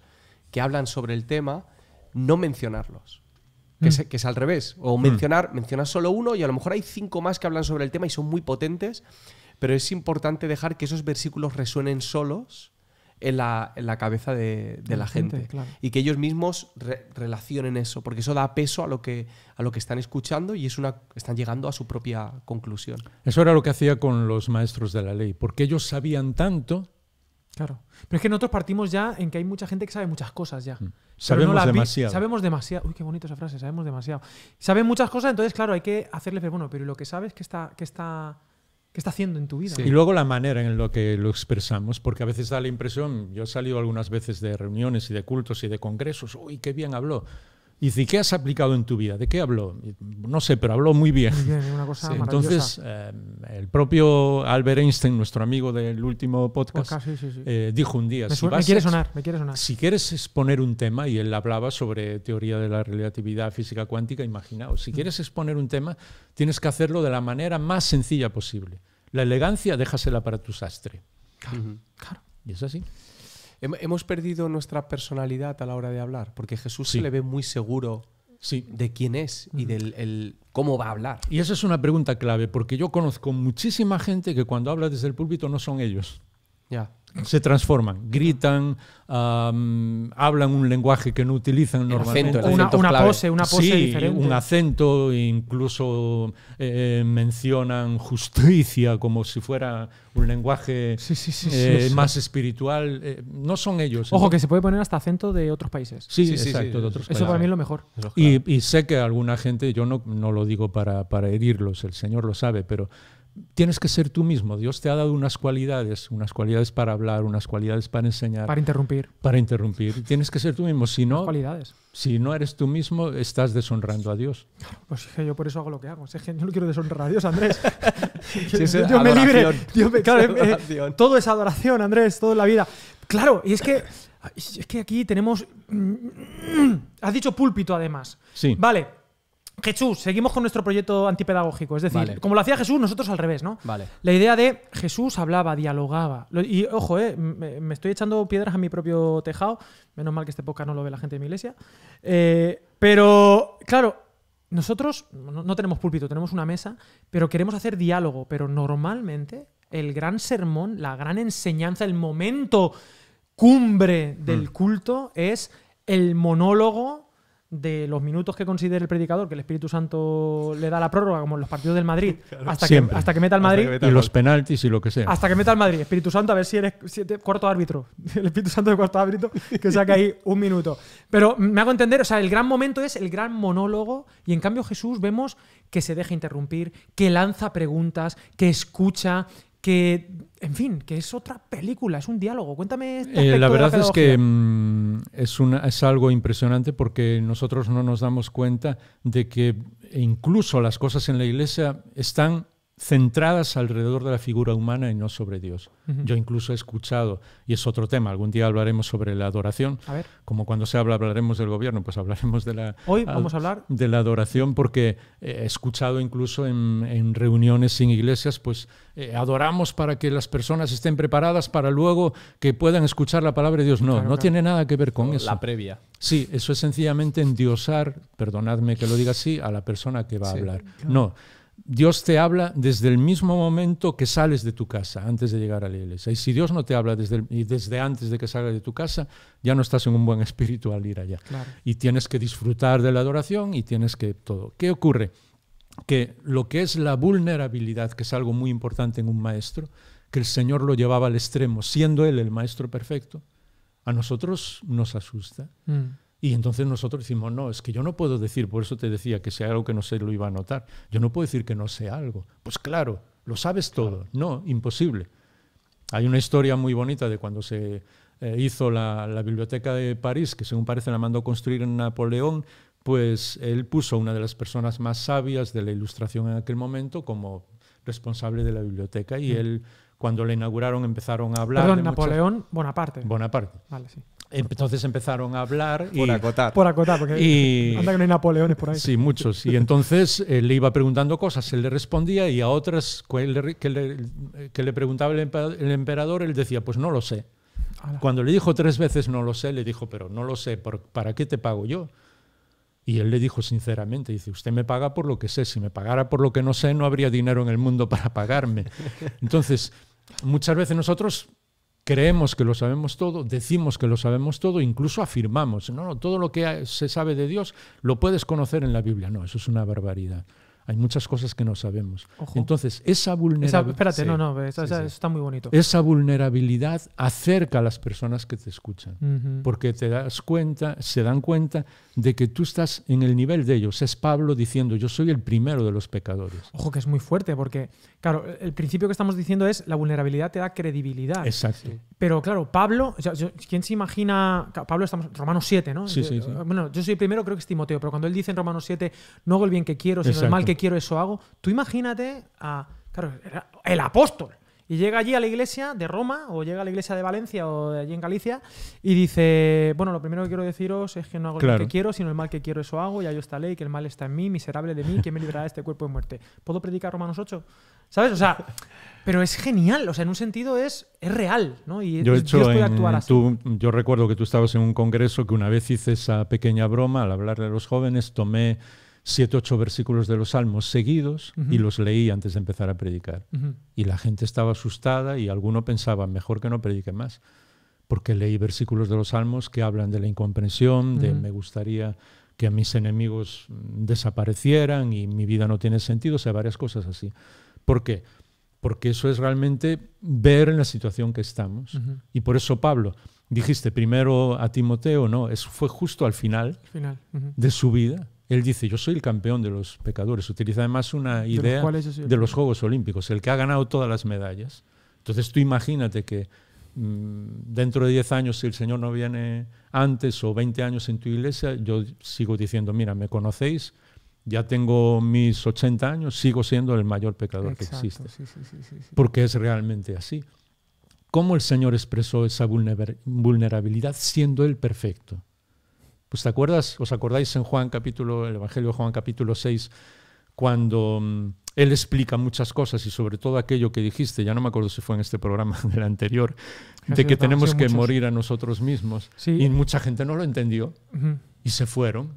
que hablan sobre el tema, no mencionarlos. Que, mm. es, al revés. O mm. mencionar, mencionar solo uno y a lo mejor hay cinco más que hablan sobre el tema y son muy potentes, pero es importante dejar que esos versículos resuenen solos en la, cabeza de, la, gente. Y que ellos mismos relacionen eso, porque eso da peso a lo que, a lo que están escuchando y es una, están llegando a su propia conclusión. Eso era lo que hacía con los maestros de la ley, porque ellos sabían tanto Claro. Pero es que nosotros partimos ya en que hay mucha gente que sabe muchas cosas ya. Mm. Sabemos demasiado. Sabemos demasiado. Uy, qué bonita esa frase, sabemos demasiado. Saben muchas cosas, entonces, claro, hay que hacerles ver, bueno, pero lo que sabes que está, que está ¿Qué está haciendo en tu vida? Y luego la manera en la que lo expresamos, porque a veces da la impresión, yo he salido algunas veces de reuniones y de cultos y de congresos, uy, qué bien habló. Y dice, qué has aplicado en tu vida? ¿De qué habló? No sé, pero habló muy bien. entonces, eh, el propio Albert Einstein, nuestro amigo del último podcast, eh, dijo un día, si sonar, Si quieres exponer un tema, y él hablaba sobre teoría de la relatividad física cuántica, imaginaos, si mm. quieres exponer un tema, tienes que hacerlo de la manera más sencilla posible. La elegancia, déjasela para tu sastre. Claro, claro. Y es así. Hemos perdido nuestra personalidad a la hora de hablar, porque Jesús se le ve muy seguro de quién es y del cómo va a hablar. Y esa es una pregunta clave, porque yo conozco muchísima gente que cuando habla desde el púlpito no son ellos. Se transforman, gritan, hablan un lenguaje que no utilizan normalmente. una, pose, una pose diferente. Un acento, incluso eh, eh, mencionan justicia como si fuera un lenguaje eh, más espiritual. no son ellos. Ojo, que se puede poner hasta acento de otros países. Sí, exacto, de otros Eso para mí es lo mejor. Y, sé que alguna gente, yo no, no lo digo para herirlos, el Señor lo sabe, pero tienes que ser tú mismo. Dios te ha dado unas cualidades, unas cualidades para hablar, unas cualidades para enseñar. Para interrumpir. Para interrumpir. Tienes que ser tú mismo. Si no, si no eres tú mismo, estás deshonrando a Dios. Pues es yo por eso hago lo que hago. Es que yo no quiero deshonrar a Dios, Andrés. sí, me libre. Eh, eh, todo es adoración, Andrés, toda la vida. Claro, y es que, es que aquí tenemos... Mm, mm, mm, has dicho púlpito, además. Sí. Vale Jesús, seguimos con nuestro proyecto antipedagógico. Es decir, como lo hacía Jesús, nosotros al revés, ¿no? Vale. La idea de Jesús hablaba, dialogaba. Y ojo, eh, me, estoy echando piedras a mi propio tejado. Menos mal que este poca no lo ve la gente de mi iglesia. Eh, pero, claro, nosotros no tenemos púlpito, tenemos una mesa, pero queremos hacer diálogo. Pero normalmente el gran sermón, la gran enseñanza, el momento cumbre del mm. culto es el monólogo de los minutos que considere el predicador que el Espíritu Santo le da la prórroga, como en los partidos del Madrid, hasta, que, hasta, que, meta al Madrid. y los penaltis y lo que sea. Hasta que meta el Madrid. Espíritu Santo, a ver si eres cuarto árbitro. El Espíritu Santo de cuarto árbitro que saque ahí un minuto. Pero me hago entender, o sea, el gran momento es el gran monólogo y en cambio Jesús vemos que se deja interrumpir, que lanza preguntas, que escucha, que, en fin, que es otra película, es un diálogo. Cuéntame. Este eh, la verdad es que mm, es, una, es algo impresionante porque nosotros no nos damos cuenta de que e incluso las cosas en la iglesia están centradas alrededor de la figura humana y no sobre Dios. Yo incluso he escuchado, y es otro tema, algún día hablaremos sobre la adoración, como cuando se habla hablaremos del gobierno, pues hablaremos de la, Hoy vamos a, hablar. De la adoración, porque eh, he escuchado incluso en, reuniones sin iglesias, pues eh, adoramos para que las personas estén preparadas para luego que puedan escuchar la palabra de Dios. No, no tiene nada que ver con eso. La previa. Sí, eso es sencillamente endiosar, perdonadme que lo diga así, a la persona que va a hablar. No Dios te habla desde el mismo momento que sales de tu casa, antes de llegar a la iglesia. Y si Dios no te habla desde, desde antes de que salgas de tu casa, ya no estás en un buen espíritu al ir allá. Y tienes que disfrutar de la adoración y tienes que todo. ¿Qué ocurre? Que lo que es la vulnerabilidad, que es algo muy importante en un maestro, que el Señor lo llevaba al extremo, siendo Él el maestro perfecto, a nosotros nos asusta. Mm. Y entonces nosotros decimos, no, es que yo no puedo decir, por eso te decía que sea algo que no se lo iba a notar. Yo no puedo decir que no sea algo. Pues claro, lo sabes todo. No, imposible. Hay una historia muy bonita de cuando se eh, hizo la, Biblioteca de París, que según parece la mandó construir Napoleón, pues él puso una de las personas más sabias de la ilustración en aquel momento como responsable de la biblioteca y mm. él cuando la inauguraron empezaron a hablar. de Napoleón Bonaparte. Bonaparte. Vale, sí. Entonces empezaron a hablar. Por acotar. Por acotar, porque anda que Napoleones por ahí. Sí, muchos. Y entonces eh, le iba preguntando cosas, él le respondía y a otras que le, preguntaba el emperador, él decía, pues no lo sé. Cuando le dijo tres veces no lo sé, le dijo, pero no lo sé, ¿para qué te pago yo? Y él le dijo sinceramente, dice, usted me paga por lo que sé, si me pagara por lo que no sé, no habría dinero en el mundo para pagarme. Entonces, muchas veces nosotros Creemos que lo sabemos todo, decimos que lo sabemos todo, incluso afirmamos, no, no, todo lo que se sabe de Dios lo puedes conocer en la Biblia. No, eso es una barbaridad. Hay muchas cosas que no sabemos. Entonces, esa vulnerabilidad. espérate, no, no, está muy bonito. Esa vulnerabilidad acerca a las personas que te escuchan, porque te das cuenta, se dan cuenta de que tú estás en el nivel de ellos. Es Pablo diciendo, yo soy el primero de los pecadores. Ojo, que es muy fuerte, porque, claro, el principio que estamos diciendo es la vulnerabilidad te da credibilidad. Exacto. Pero claro, Pablo, ¿quién se imagina? Pablo, estamos Romanos 7, ¿no? Bueno, yo soy el primero, creo que es Timoteo, pero cuando él dice en Romanos 7, no hago el bien que quiero, sino el mal que quiero, eso hago. Tú imagínate a. Claro, el apóstol. Y llega allí a la iglesia de Roma, o llega a la iglesia de Valencia, o de allí en Galicia, y dice: Bueno, lo primero que quiero deciros es que no hago lo que quiero, sino el mal que quiero, eso hago, y yo esta ley, que el mal está en mí, miserable de mí, que me liberará de este cuerpo de muerte. ¿Puedo predicar Romanos 8? ¿Sabes? O sea, pero es genial, o sea, en un sentido es, es real, ¿no? Y yo, he hecho así. yo recuerdo que tú estabas en un congreso que una vez hice esa pequeña broma al hablarle a los jóvenes, tomé siete, ocho versículos de los Salmos seguidos y los leí antes de empezar a predicar. Y la gente estaba asustada y alguno pensaba, mejor que no predique más, porque leí versículos de los Salmos que hablan de la incomprensión, de me gustaría que mis enemigos mm, desaparecieran y mi vida no tiene sentido, o sea, varias cosas así. ¿Por qué? Porque eso es realmente ver en la situación que estamos. Y por eso, Pablo, dijiste primero a Timoteo, no, eso fue justo al final, de su vida. Él dice, yo soy el campeón de los pecadores. Utiliza además una idea de los, Juegos Olímpicos, el que ha ganado todas las medallas. Entonces tú imagínate que mm, dentro de 10 años, si el Señor no viene antes o 20 años en tu iglesia, yo sigo diciendo, mira, me conocéis, ya tengo mis 80 años, sigo siendo el mayor pecador que existe. porque es realmente así. ¿Cómo el Señor expresó esa vulnerabilidad siendo el perfecto? Pues, acuerdas, os acordáis en Juan capítulo, el Evangelio de Juan capítulo 6, cuando mm, él explica muchas cosas y sobre todo aquello que dijiste, ya no me acuerdo si fue en este programa en el anterior, de que tenemos que morir a nosotros mismos. Sí. Y mucha gente no lo entendió y se fueron.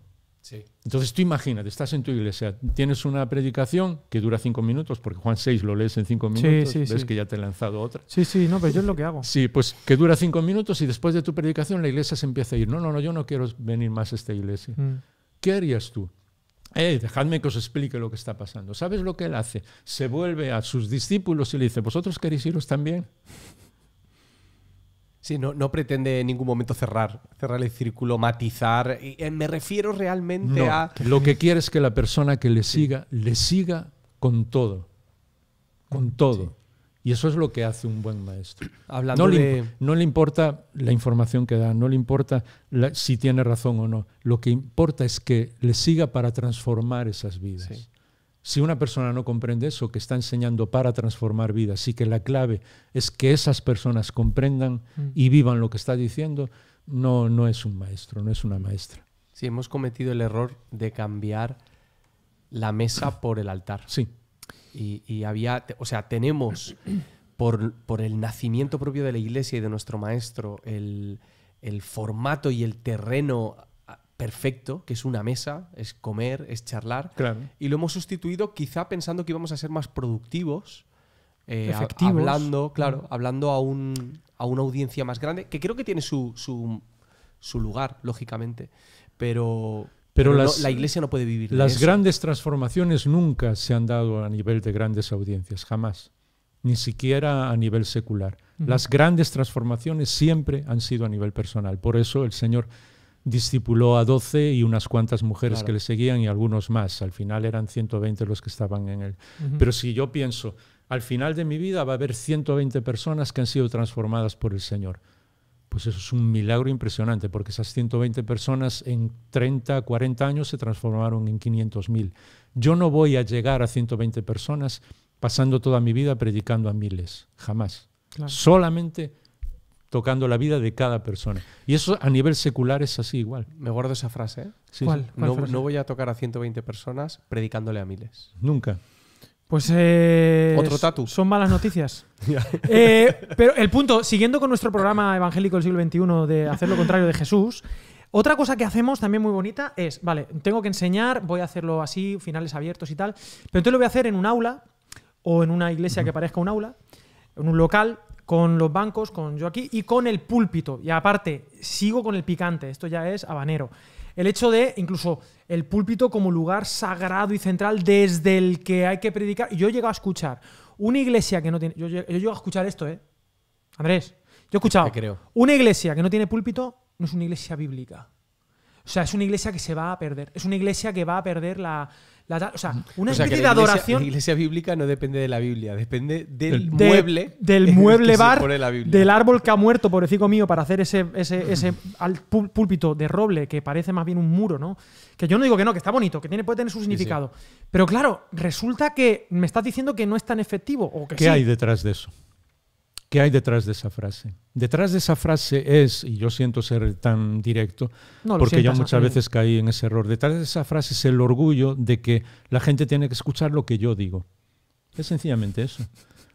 Entonces tú imagínate, estás en tu iglesia, tienes una predicación que dura cinco minutos, porque Juan 6 lo lees en cinco minutos, ves que ya te he lanzado otra. Sí, sí, no, pero yo es lo que hago. Sí, pues que dura cinco minutos y después de tu predicación la iglesia se empieza a ir. No, no, no, yo no quiero venir más a esta iglesia. Mm. ¿Qué harías tú? Eh, dejadme que os explique lo que está pasando. ¿Sabes lo que él hace? Se vuelve a sus discípulos y le dice, ¿vosotros queréis iros también? Sí, no, pretende en ningún momento cerrar, cerrar el círculo, matizar. Eh, me refiero realmente a. Lo que quiere es que la persona que le siga, le siga con todo. Con todo. Y eso es lo que hace un buen maestro. Hablando no, de... le, no le importa la información que da, no le importa si tiene razón o no. Lo que importa es que le siga para transformar esas vidas. Si una persona no comprende eso, que está enseñando para transformar vidas, y que la clave es que esas personas comprendan y mm. vivan lo que está diciendo, no, no es un maestro, no es una maestra. Sí, hemos cometido el error de cambiar la mesa por el altar. Sí. Y, había, o sea, tenemos por, por, el nacimiento propio de la iglesia y de nuestro maestro, el, el formato y el terreno perfecto, que es una mesa, es comer, es charlar. Y lo hemos sustituido quizá pensando que íbamos a ser más productivos, eh, hablando, claro, mm. hablando a, un, a una audiencia más grande, que creo que tiene su, su, lugar, lógicamente, pero... Pero, la iglesia no puede vivir. Las grandes transformaciones nunca se han dado a nivel de grandes audiencias, jamás, ni siquiera a nivel secular. Las grandes transformaciones siempre han sido a nivel personal. Por eso el Señor discipuló a 12 y unas cuantas mujeres que le seguían y algunos más. Al final eran 120 los que estaban en él. Pero si yo pienso, al final de mi vida va a haber 120 personas que han sido transformadas por el Señor. Pues eso es un milagro impresionante, porque esas 120 personas en 30, 40 años se transformaron en 500.000. Yo no voy a llegar a 120 personas pasando toda mi vida predicando a miles, jamás. Solamente tocando la vida de cada persona. Y eso a nivel secular es así igual. Me guardo esa frase. ¿eh? ¿Cuál? no, voy a tocar a 120 personas predicándole a miles. Nunca. Pues eh, otro tatu. Son malas noticias. Eh, pero el punto, siguiendo con nuestro programa evangélico del siglo XXI de hacer lo contrario de Jesús, otra cosa que hacemos también muy bonita es, vale, tengo que enseñar, voy a hacerlo así, finales abiertos y tal, pero entonces lo voy a hacer en un aula o en una iglesia que parezca un aula, en un local, con los bancos, con yo aquí y con el púlpito. Y aparte, sigo con el picante, esto ya es habanero. El hecho de incluso el púlpito como lugar sagrado y central desde el que hay que predicar. Yo he llegado a escuchar una iglesia que no tiene. Yo, llego a escuchar esto, ¿eh? Andrés, yo he escuchado. creo. Una iglesia que no tiene púlpito no es una iglesia bíblica. O sea, es una iglesia que se va a perder. Es una iglesia que va a perder la, o sea, una especie de adoración. La iglesia bíblica no depende de la Biblia, depende del mueble. Del mueble bar, del árbol que ha muerto, por pobrecito mío, para hacer ese, ese, ese al púlpito de roble que parece más bien un muro, ¿no? Que yo no digo que no, que está bonito, que tiene, puede tener su significado. Pero claro, resulta que me estás diciendo que no es tan efectivo. ¿Qué hay detrás de eso? ¿Qué hay detrás de esa frase? Detrás de esa frase es, y yo siento ser tan directo, porque yo muchas veces caí en ese error, detrás de esa frase es el orgullo de que la gente tiene que escuchar lo que yo digo. Es sencillamente eso.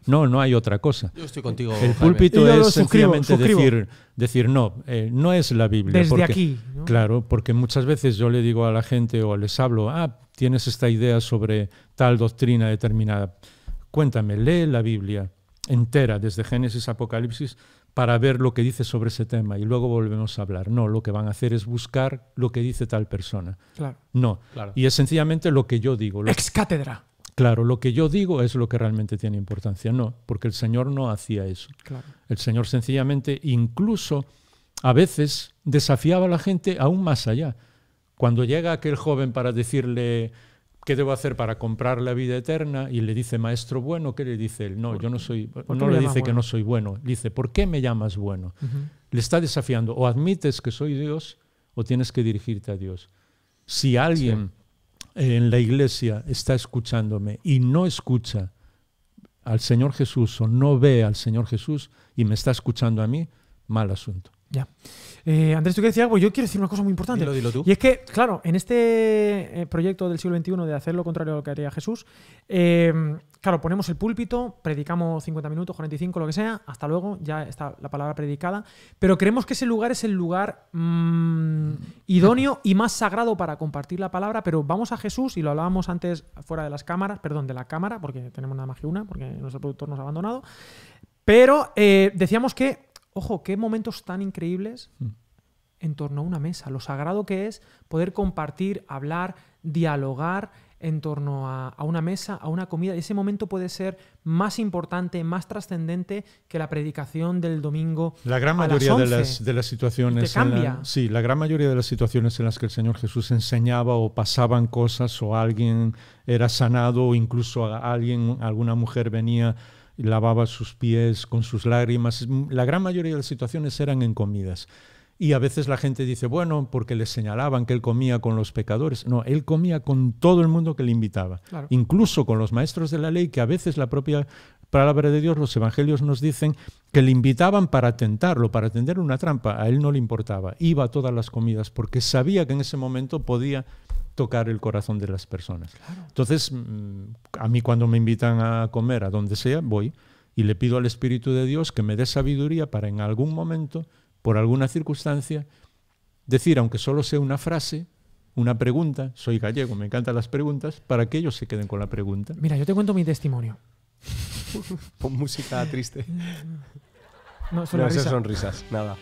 No, no hay otra cosa. Yo estoy contigo. El púlpito es sencillamente Decir, decir, no, eh, no es la Biblia. Desde aquí. Claro, porque muchas veces yo le digo a la gente o les hablo, ah, tienes esta idea sobre tal doctrina determinada. Cuéntame, lee la Biblia entera, desde Génesis a Apocalipsis, para ver lo que dice sobre ese tema y luego volvemos a hablar. No, lo que van a hacer es buscar lo que dice tal persona. Claro. No. Y es sencillamente lo que yo digo. Ex cátedra. Claro, lo que yo digo es lo que realmente tiene importancia. No, porque el Señor no hacía eso. Claro. El Señor sencillamente incluso a veces desafiaba a la gente aún más allá. Cuando llega aquel joven para decirle ¿qué debo hacer para comprar la vida eterna? Y le dice, maestro bueno, ¿qué le dice él? No, yo no soy, no le dice que no soy bueno, dice, ¿por qué me llamas bueno? Le está desafiando, o admites que soy Dios o tienes que dirigirte a Dios. Si alguien en la iglesia está escuchándome y no escucha al Señor Jesús o no ve al Señor Jesús y me está escuchando a mí, mal asunto. Ya. Eh, Andrés, tú quieres decir algo, yo quiero decir una cosa muy importante. lo dilo tú. Y es que, claro, en este eh, proyecto del siglo XXI de hacer lo contrario a lo que haría Jesús, eh, claro, ponemos el púlpito, predicamos 50 minutos, 45, lo que sea, hasta luego, ya está la palabra predicada, pero creemos que ese lugar es el lugar mm, idóneo y más sagrado para compartir la palabra, pero vamos a Jesús, y lo hablábamos antes fuera de las cámaras, perdón, de la cámara, porque tenemos nada más que una, porque nuestro productor nos ha abandonado, pero decíamos que Ojo, qué momentos tan increíbles mm. en torno a una mesa. Lo sagrado que es poder compartir, hablar, dialogar en torno a, una mesa, a una comida. ese momento puede ser más importante, más trascendente que la predicación del domingo. La gran mayoría De, las, situaciones. cambia. la, sí, la gran mayoría de las situaciones en las que el Señor Jesús enseñaba o pasaban cosas o alguien era sanado o incluso alguien, alguna mujer venía lavaba sus pies con sus lágrimas. La gran mayoría de las situaciones eran en comidas. Y a veces la gente dice, bueno, porque le señalaban que él comía con los pecadores. No, él comía con todo el mundo que le invitaba, incluso con los maestros de la ley, que a veces la propia palabra de Dios, los evangelios nos dicen que le invitaban para tentarlo, para tender una trampa. A él no le importaba, iba a todas las comidas, porque sabía que en ese momento podía tocar el corazón de las personas. Entonces, mm, a mí cuando me invitan a comer, a donde sea, voy y le pido al Espíritu de Dios que me dé sabiduría para en algún momento, por alguna circunstancia, decir, aunque solo sea una frase, una pregunta, soy gallego, me encantan las preguntas, para que ellos se queden con la pregunta. Mira, yo te cuento mi testimonio. Pon música triste. No, son risas. nada.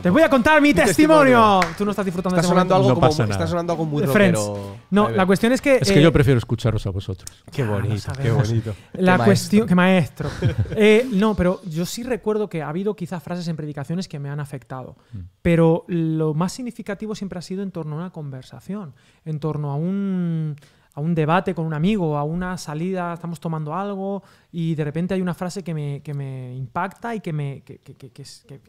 Te voy a contar mi, testimonio. Tú no estás disfrutando está de este sonando algo no sonando algo muy rockero. No, la cuestión es que. Es que yo eh, prefiero escucharos a vosotros. Qué bonito, qué bonito. La cuestión. Qué maestro. Eh, no, pero yo sí recuerdo que ha habido quizás frases en predicaciones que me han afectado. Mm. Pero lo más significativo siempre ha sido en torno a una conversación, en torno a un a un debate con un amigo, a una salida, estamos tomando algo y de repente hay una frase que me, que me impacta y que, me,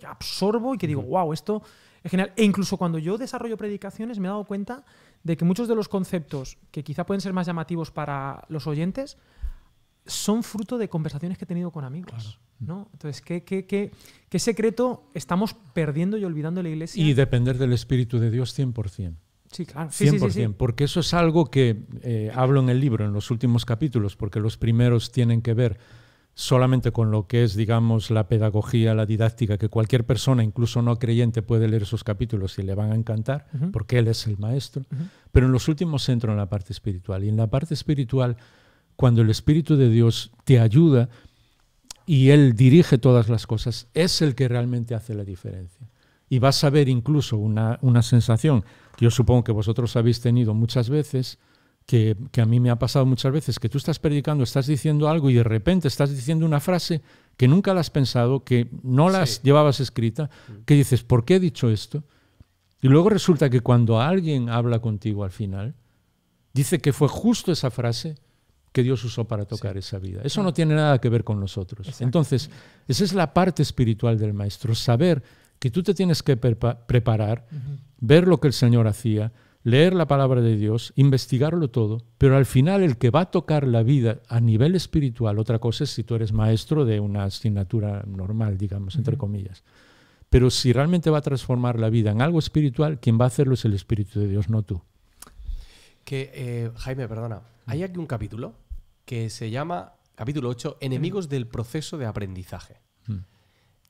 absorbo y que digo, wow, esto es genial. E incluso cuando yo desarrollo predicaciones me he dado cuenta de que muchos de los conceptos que quizá pueden ser más llamativos para los oyentes son fruto de conversaciones que he tenido con amigos. Mm. ¿no? Entonces, ¿qué, ¿qué, qué, qué secreto estamos perdiendo y olvidando en la iglesia? Y depender del Espíritu de Dios 100%. Sí, claro. 100%, porque eso es algo que eh, hablo en el libro, en los últimos capítulos, porque los primeros tienen que ver solamente con lo que es, digamos, la pedagogía, la didáctica, que cualquier persona, incluso no creyente, puede leer esos capítulos y le van a encantar, porque él es el maestro. Pero en los últimos entro en la parte espiritual. Y en la parte espiritual, cuando el Espíritu de Dios te ayuda y Él dirige todas las cosas, es el que realmente hace la diferencia. Y vas a ver incluso una, una sensación yo supongo que vosotros habéis tenido muchas veces, que, a mí me ha pasado muchas veces, que tú estás predicando, estás diciendo algo y de repente estás diciendo una frase que nunca la has pensado, que no la llevabas escrita, mm. que dices, ¿por qué he dicho esto? Y luego resulta que cuando alguien habla contigo al final, dice que fue justo esa frase que Dios usó para tocar esa vida. Eso ah. no tiene nada que ver con nosotros. Entonces, esa es la parte espiritual del maestro, saber que tú te tienes que preparar, ver lo que el Señor hacía, leer la palabra de Dios, investigarlo todo, pero al final el que va a tocar la vida a nivel espiritual, otra cosa es si tú eres maestro de una asignatura normal, digamos, entre comillas. Pero si realmente va a transformar la vida en algo espiritual, quien va a hacerlo es el Espíritu de Dios, no tú. Que, eh, Jaime, perdona, hay aquí un capítulo que se llama, capítulo 8, Enemigos del proceso de aprendizaje.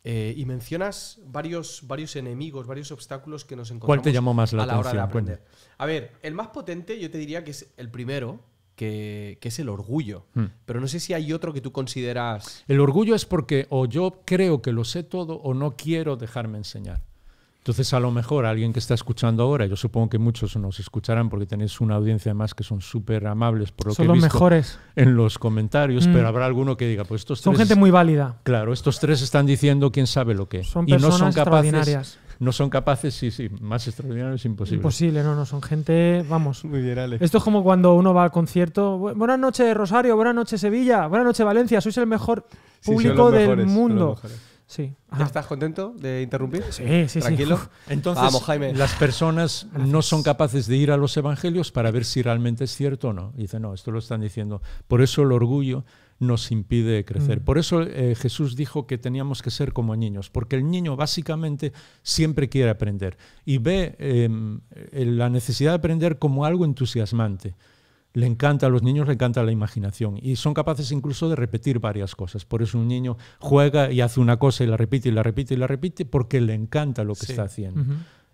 Eh, y mencionas varios, varios enemigos, varios obstáculos que nos encontramos ¿Cuál te llamó más la a atención? A ver, el más potente yo te diría que es el primero, que, es el orgullo. Hmm. Pero no sé si hay otro que tú consideras... El orgullo es porque o yo creo que lo sé todo o no quiero dejarme enseñar. Entonces, a lo mejor alguien que está escuchando ahora, yo supongo que muchos nos escucharán porque tenéis una audiencia más que son súper amables por lo que los visto mejores. en los comentarios, pero mm. habrá alguno que diga, pues estos son tres... Son gente muy válida. Claro, estos tres están diciendo quién sabe lo que. Son y no son capaces, No son capaces, sí, sí, más extraordinarios es imposible. Imposible, no, no, son gente, vamos. Esto es como cuando uno va al concierto, buenas noches Rosario, buenas noches Sevilla, buenas noches Valencia, sois el mejor público del mundo. Sí. ¿Estás contento de interrumpir? Sí, sí, Tranquilo. Entonces, las personas no son capaces de ir a los evangelios para ver si realmente es cierto o no. Dice no, esto lo están diciendo. Por eso el orgullo nos impide crecer. Mm. Por eso eh, Jesús dijo que teníamos que ser como niños, porque el niño básicamente siempre quiere aprender y ve em, eh, la necesidad de aprender como algo entusiasmante le encanta a los niños, le encanta la imaginación y son capaces incluso de repetir varias cosas. Por eso un niño juega y hace una cosa y la repite y la repite y la repite porque le encanta lo que está haciendo.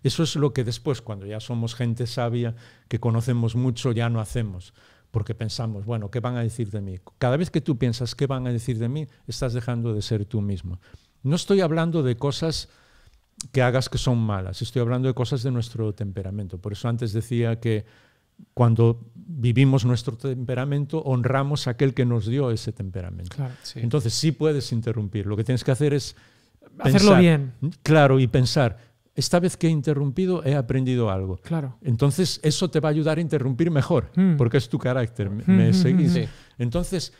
Eso es lo que después, cuando ya somos gente sabia, que conocemos mucho, ya no hacemos. Porque pensamos, bueno, ¿qué van a decir de mí? Cada vez que tú piensas qué van a decir de mí, estás dejando de ser tú mismo. No estoy hablando de cosas que hagas que son malas, estoy hablando de cosas de nuestro temperamento. Por eso antes decía que cuando vivimos nuestro temperamento, honramos a aquel que nos dio ese temperamento. Entonces sí puedes interrumpir. Lo que tienes que hacer es... Hacerlo bien. Claro, y pensar, esta vez que he interrumpido he aprendido algo. Claro. Entonces eso te va a ayudar a interrumpir mejor, mm. porque es tu carácter. ¿Me, mm, mm, Entonces,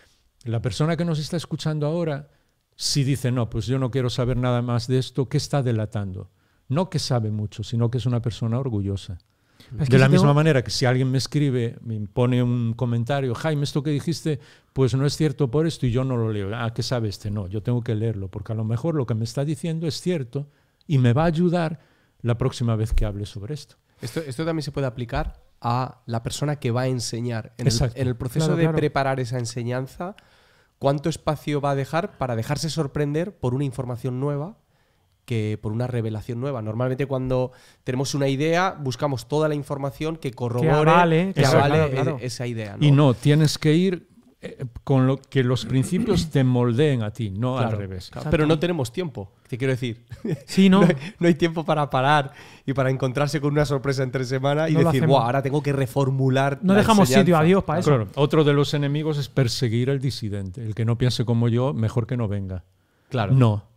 la persona que nos está escuchando ahora, si dice, no, pues yo no quiero saber nada más de esto, ¿qué está delatando? No que sabe mucho, sino que es una persona orgullosa de la misma manera que si alguien me escribe, me pone un comentario, Jaime, esto que dijiste, pues no es cierto por esto y yo no lo leo. Ah, ¿qué sabe este? No, yo tengo que leerlo, porque a lo mejor lo que me está diciendo es cierto y me va a ayudar la próxima vez que hable sobre esto. Esto, también se puede aplicar a la persona que va a enseñar. En, el, proceso de preparar esa enseñanza, ¿cuánto espacio va a dejar para dejarse sorprender por una información nueva por una revelación nueva. Normalmente cuando tenemos una idea buscamos toda la información que corrobore, e- esa idea. Y no, tienes que ir eh, con lo que los principios te moldeen a ti, no al revés. Pero no tenemos tiempo, te quiero decir. Sí, ¿no? no, hay, tiempo para parar y para encontrarse con una sorpresa entre semana y decir, ahora tengo que reformular. No dejamos sitio a Dios para eso. otro de los enemigos es perseguir al disidente. El que no piense como yo, mejor que no venga. Claro. No.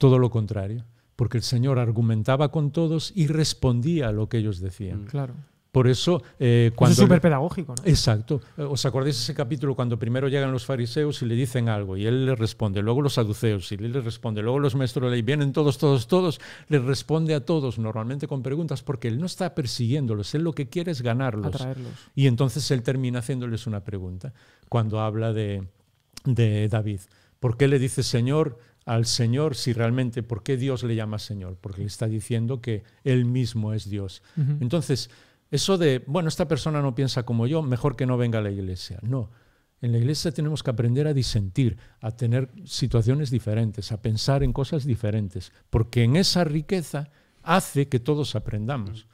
Todo lo contrario, porque el Señor argumentaba con todos y respondía a lo que ellos decían. Mm. claro. Por eso, eh, cuando. es súper pedagógico, ¿no? Exacto. ¿Os acordáis ese capítulo cuando primero llegan los fariseos y le dicen algo y él les responde? Luego los saduceos y él les responde. Luego los maestros de ley. Vienen todos, todos, todos. Le responde a todos, normalmente con preguntas, porque él no está persiguiéndolos. Él lo que quiere es ganarlos. Atraerlos. Y entonces él termina haciéndoles una pregunta cuando habla de, de David. ¿Por qué le dice, Señor, al Señor si realmente, ¿por qué Dios le llama Señor? Porque le está diciendo que Él mismo es Dios. Entonces, eso de, bueno, esta persona no piensa como yo, mejor que no venga a la iglesia. No, en la iglesia tenemos que aprender a disentir, a tener situaciones diferentes, a pensar en cosas diferentes, porque en esa riqueza hace que todos aprendamos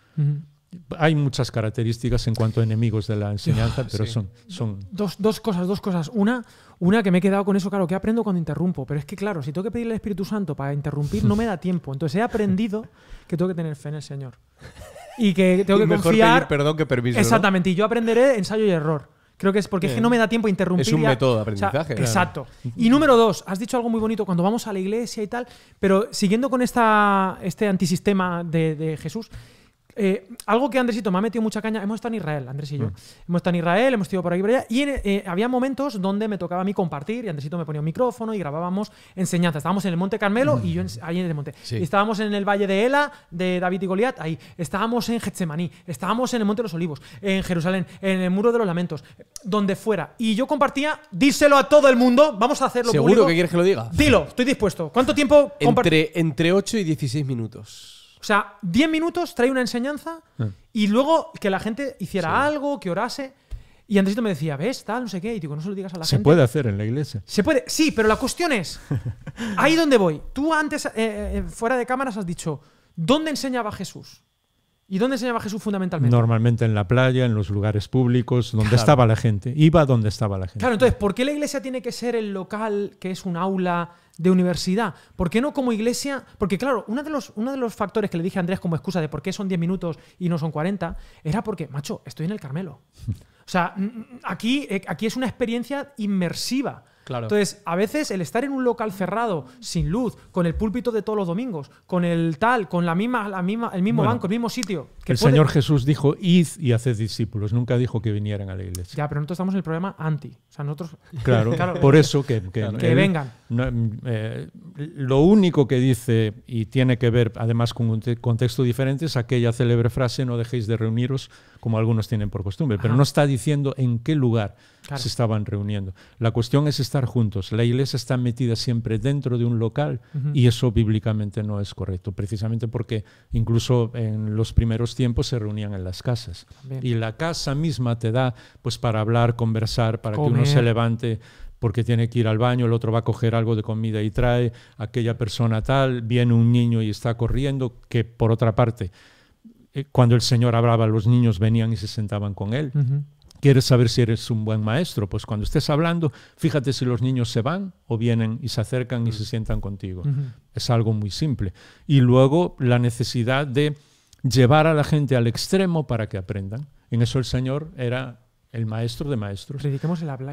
hay muchas características en cuanto a enemigos de la enseñanza, ah, pero son, son... Dos, dos, cosas, dos cosas. Una, una que me he quedado con eso, claro, que aprendo cuando interrumpo, pero es que claro, si tengo que pedirle al Espíritu Santo para interrumpir, no me da tiempo. Entonces he aprendido que tengo que tener fe en el Señor. Y que tengo que confiar... perdón que permiso. Exactamente, y yo aprenderé ensayo y error. Creo que es porque es que no me da tiempo a interrumpir. Es un método de aprendizaje. Exacto. Y número dos, has dicho algo muy bonito cuando vamos a la iglesia y tal, pero siguiendo con esta, este antisistema de, de Jesús, eh, algo que Andresito me ha metido mucha caña, hemos estado en Israel, Andrés y yo. Mm. Hemos estado en Israel, hemos estado por aquí por allá, y eh, había momentos donde me tocaba a mí compartir, y Andresito me ponía un micrófono y grabábamos enseñanza. Estábamos en el Monte Carmelo y yo mm. ahí en el monte. estábamos en el Valle de Ela, de David y Goliat, ahí. Estábamos en Getsemaní, estábamos en el Monte de los Olivos, en Jerusalén, en el Muro de los Lamentos, donde fuera. Y yo compartía, díselo a todo el mundo, vamos a hacerlo. Seguro que quieres que lo diga. Dilo, estoy dispuesto. ¿Cuánto tiempo? Entre, entre 8 y 16 minutos. O sea, 10 minutos trae una enseñanza ah. y luego que la gente hiciera algo, que orase. Y antes me decía, ves, tal, no sé qué, y digo, no se lo digas a la gente. Se puede hacer en la iglesia. Se puede, sí, pero la cuestión es, ahí donde voy. Tú antes, eh, eh, fuera de cámaras, has dicho, ¿dónde enseñaba Jesús? ¿Y dónde enseñaba Jesús fundamentalmente? Normalmente en la playa, en los lugares públicos, donde estaba la gente. Iba donde estaba la gente. Claro, entonces, ¿por qué la iglesia tiene que ser el local que es un aula de universidad. ¿Por qué no como iglesia? Porque claro, uno de, los, uno de los factores que le dije a Andrés como excusa de por qué son 10 minutos y no son 40 era porque, macho, estoy en el Carmelo. O sea, aquí, eh, aquí es una experiencia inmersiva. Entonces, a veces el estar en un local cerrado, sin luz, con el púlpito de todos los domingos, con el tal, con la misma, la misma, el mismo banco, el mismo sitio. el Señor Jesús dijo, id y haced discípulos. Nunca dijo que vinieran a la iglesia. Ya, pero nosotros estamos en el problema anti. O sea, nosotros... Claro, por eso que... Que, vengan. Eh, lo único que dice, y tiene que ver además con un contexto diferente, es aquella célebre frase, no dejéis de reuniros como algunos tienen por costumbre, pero no está diciendo en qué lugar se estaban reuniendo. La cuestión es estar juntos. La iglesia está metida siempre dentro de un local y eso bíblicamente no es correcto, precisamente porque incluso en los primeros tiempos se reunían en las casas. Y la casa misma te da pues para hablar, conversar, para que uno se levante porque tiene que ir al baño, el otro va a coger algo de comida y trae, aquella persona tal, viene un niño y está corriendo, que por otra parte eh, cuando el Señor hablaba, los niños venían y se sentaban con él. ¿Quieres saber si eres un buen maestro? Pues cuando estés hablando, fíjate si los niños se van o vienen y se acercan y se sientan contigo. Es algo muy simple. Y luego la necesidad de llevar a la gente al extremo para que aprendan. En eso el Señor era el maestro de maestros. el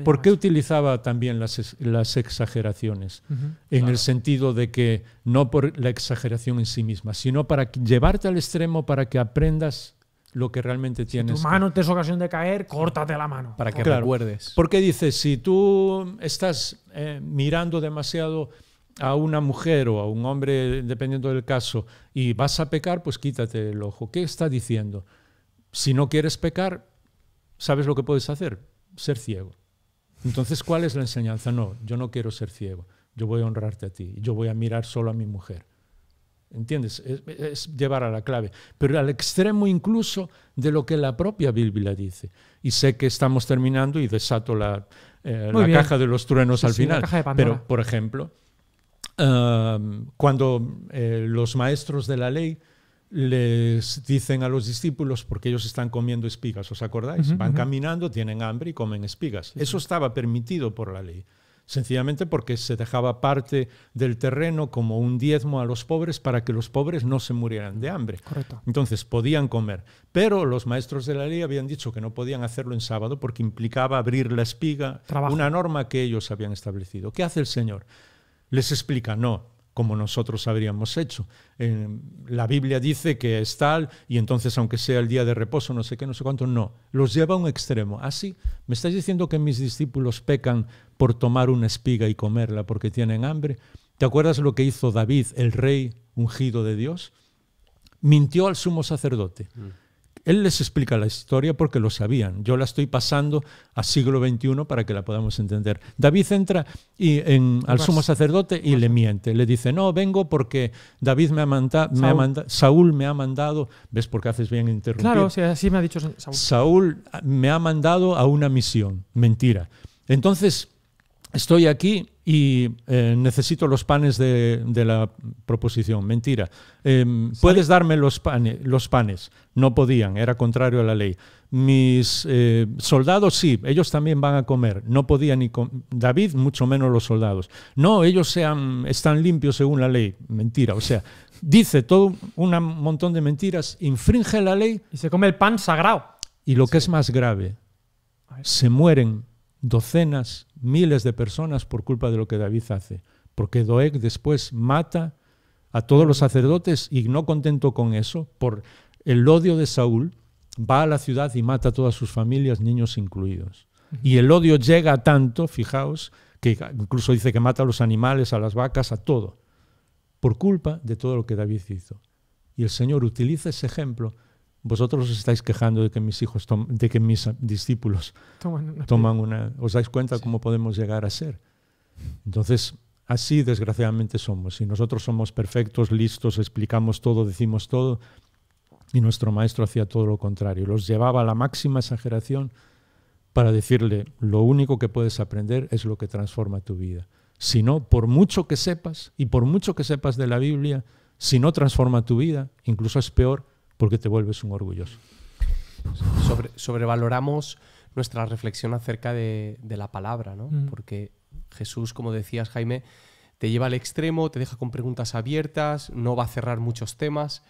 ¿Por qué utilizaba también las, exageraciones? en el sentido de que no por la exageración en sí misma, sino para llevarte al extremo para que aprendas lo que realmente tienes. Si tu mano te es ocasión de caer, córtate la mano. Para que claro, recuerdes. Porque dice, si tú estás eh, mirando demasiado a una mujer o a un hombre, dependiendo del caso, y vas a pecar, pues quítate el ojo. ¿Qué está diciendo? Si no quieres pecar, ¿Sabes lo que puedes hacer? Ser ciego. Entonces, ¿cuál es la enseñanza? No, yo no quiero ser ciego. Yo voy a honrarte a ti. Yo voy a mirar solo a mi mujer. ¿Entiendes? Es, llevar a la clave. Pero al extremo incluso de lo que la propia Biblia dice. Y sé que estamos terminando y desato la, eh, caja de los truenos al final. Pero, por ejemplo, eh, cuando eh, los maestros de la ley les dicen a los discípulos, porque ellos están comiendo espigas, ¿os acordáis? Van caminando, tienen hambre y comen espigas. Eso estaba permitido por la ley, sencillamente porque se dejaba parte del terreno como un diezmo a los pobres para que los pobres no se murieran de hambre. Correcto. Entonces podían comer, pero los maestros de la ley habían dicho que no podían hacerlo en sábado porque implicaba abrir la espiga, una norma que ellos habían establecido. ¿Qué hace el Señor? Les explica, no, como nosotros habríamos hecho. Eh, la Biblia dice que es tal y entonces aunque sea el día de reposo, no sé qué, no sé cuánto, no, los lleva a un extremo. Así, ah, ¿me estáis diciendo que mis discípulos pecan por tomar una espiga y comerla porque tienen hambre? ¿Te acuerdas lo que hizo David, el rey ungido de Dios? Mintió al sumo sacerdote. Mm. Él les explica la historia porque lo sabían. Yo la estoy pasando a siglo XXI para que la podamos entender. David entra y, al sumo sacerdote y le miente. Le dice, no, vengo porque David me ha, mandado... Saúl me ha mandado, ves qué haces bien interrumpir. Claro, así me ha dicho Saúl. Saúl me ha mandado a una misión. Mentira. Entonces, estoy aquí y eh, necesito los panes de, la proposición. Mentira. Em, puedes darme los, panes. No podían, era contrario a la ley. Mis eh, soldados sí, ellos también van a comer. No podían ni David, mucho menos los soldados. No, ellos están limpios según la ley. Mentira. O sea, dice todo un montón de mentiras, infringe la ley. Y se come el pan sagrado. Y lo que es más grave, se mueren docenas miles de personas por culpa de lo que David hace, porque Doeg después mata a todos los sacerdotes y no contento con eso, por el odio de Saúl, va a la ciudad y mata a todas sus familias, niños incluidos. Y el odio llega a tanto, fijaos, que incluso dice que mata a los animales, a las vacas, a todo, por culpa de todo lo que David hizo. Y el Señor utiliza ese ejemplo vosotros os estáis quejando de que mis hijos, de que mis discípulos toman una, ¿Os dais cuenta cómo podemos llegar a ser? Entonces, así desgraciadamente somos. Si nosotros somos perfectos, listos, explicamos todo, decimos todo, y nuestro maestro hacía todo lo contrario. Los llevaba a la máxima exageración para decirle, lo único que puedes aprender es lo que transforma tu vida. Si no, por mucho que sepas, y por mucho que sepas de la Biblia, si no transforma tu vida, incluso es peor porque te vuelves un orgulloso. Sobre, sobrevaloramos nuestra reflexión acerca de, la palabra, ¿no? Mm. Porque Jesús, como decías, Jaime, te lleva al extremo, te deja con preguntas abiertas, no va a cerrar muchos temas.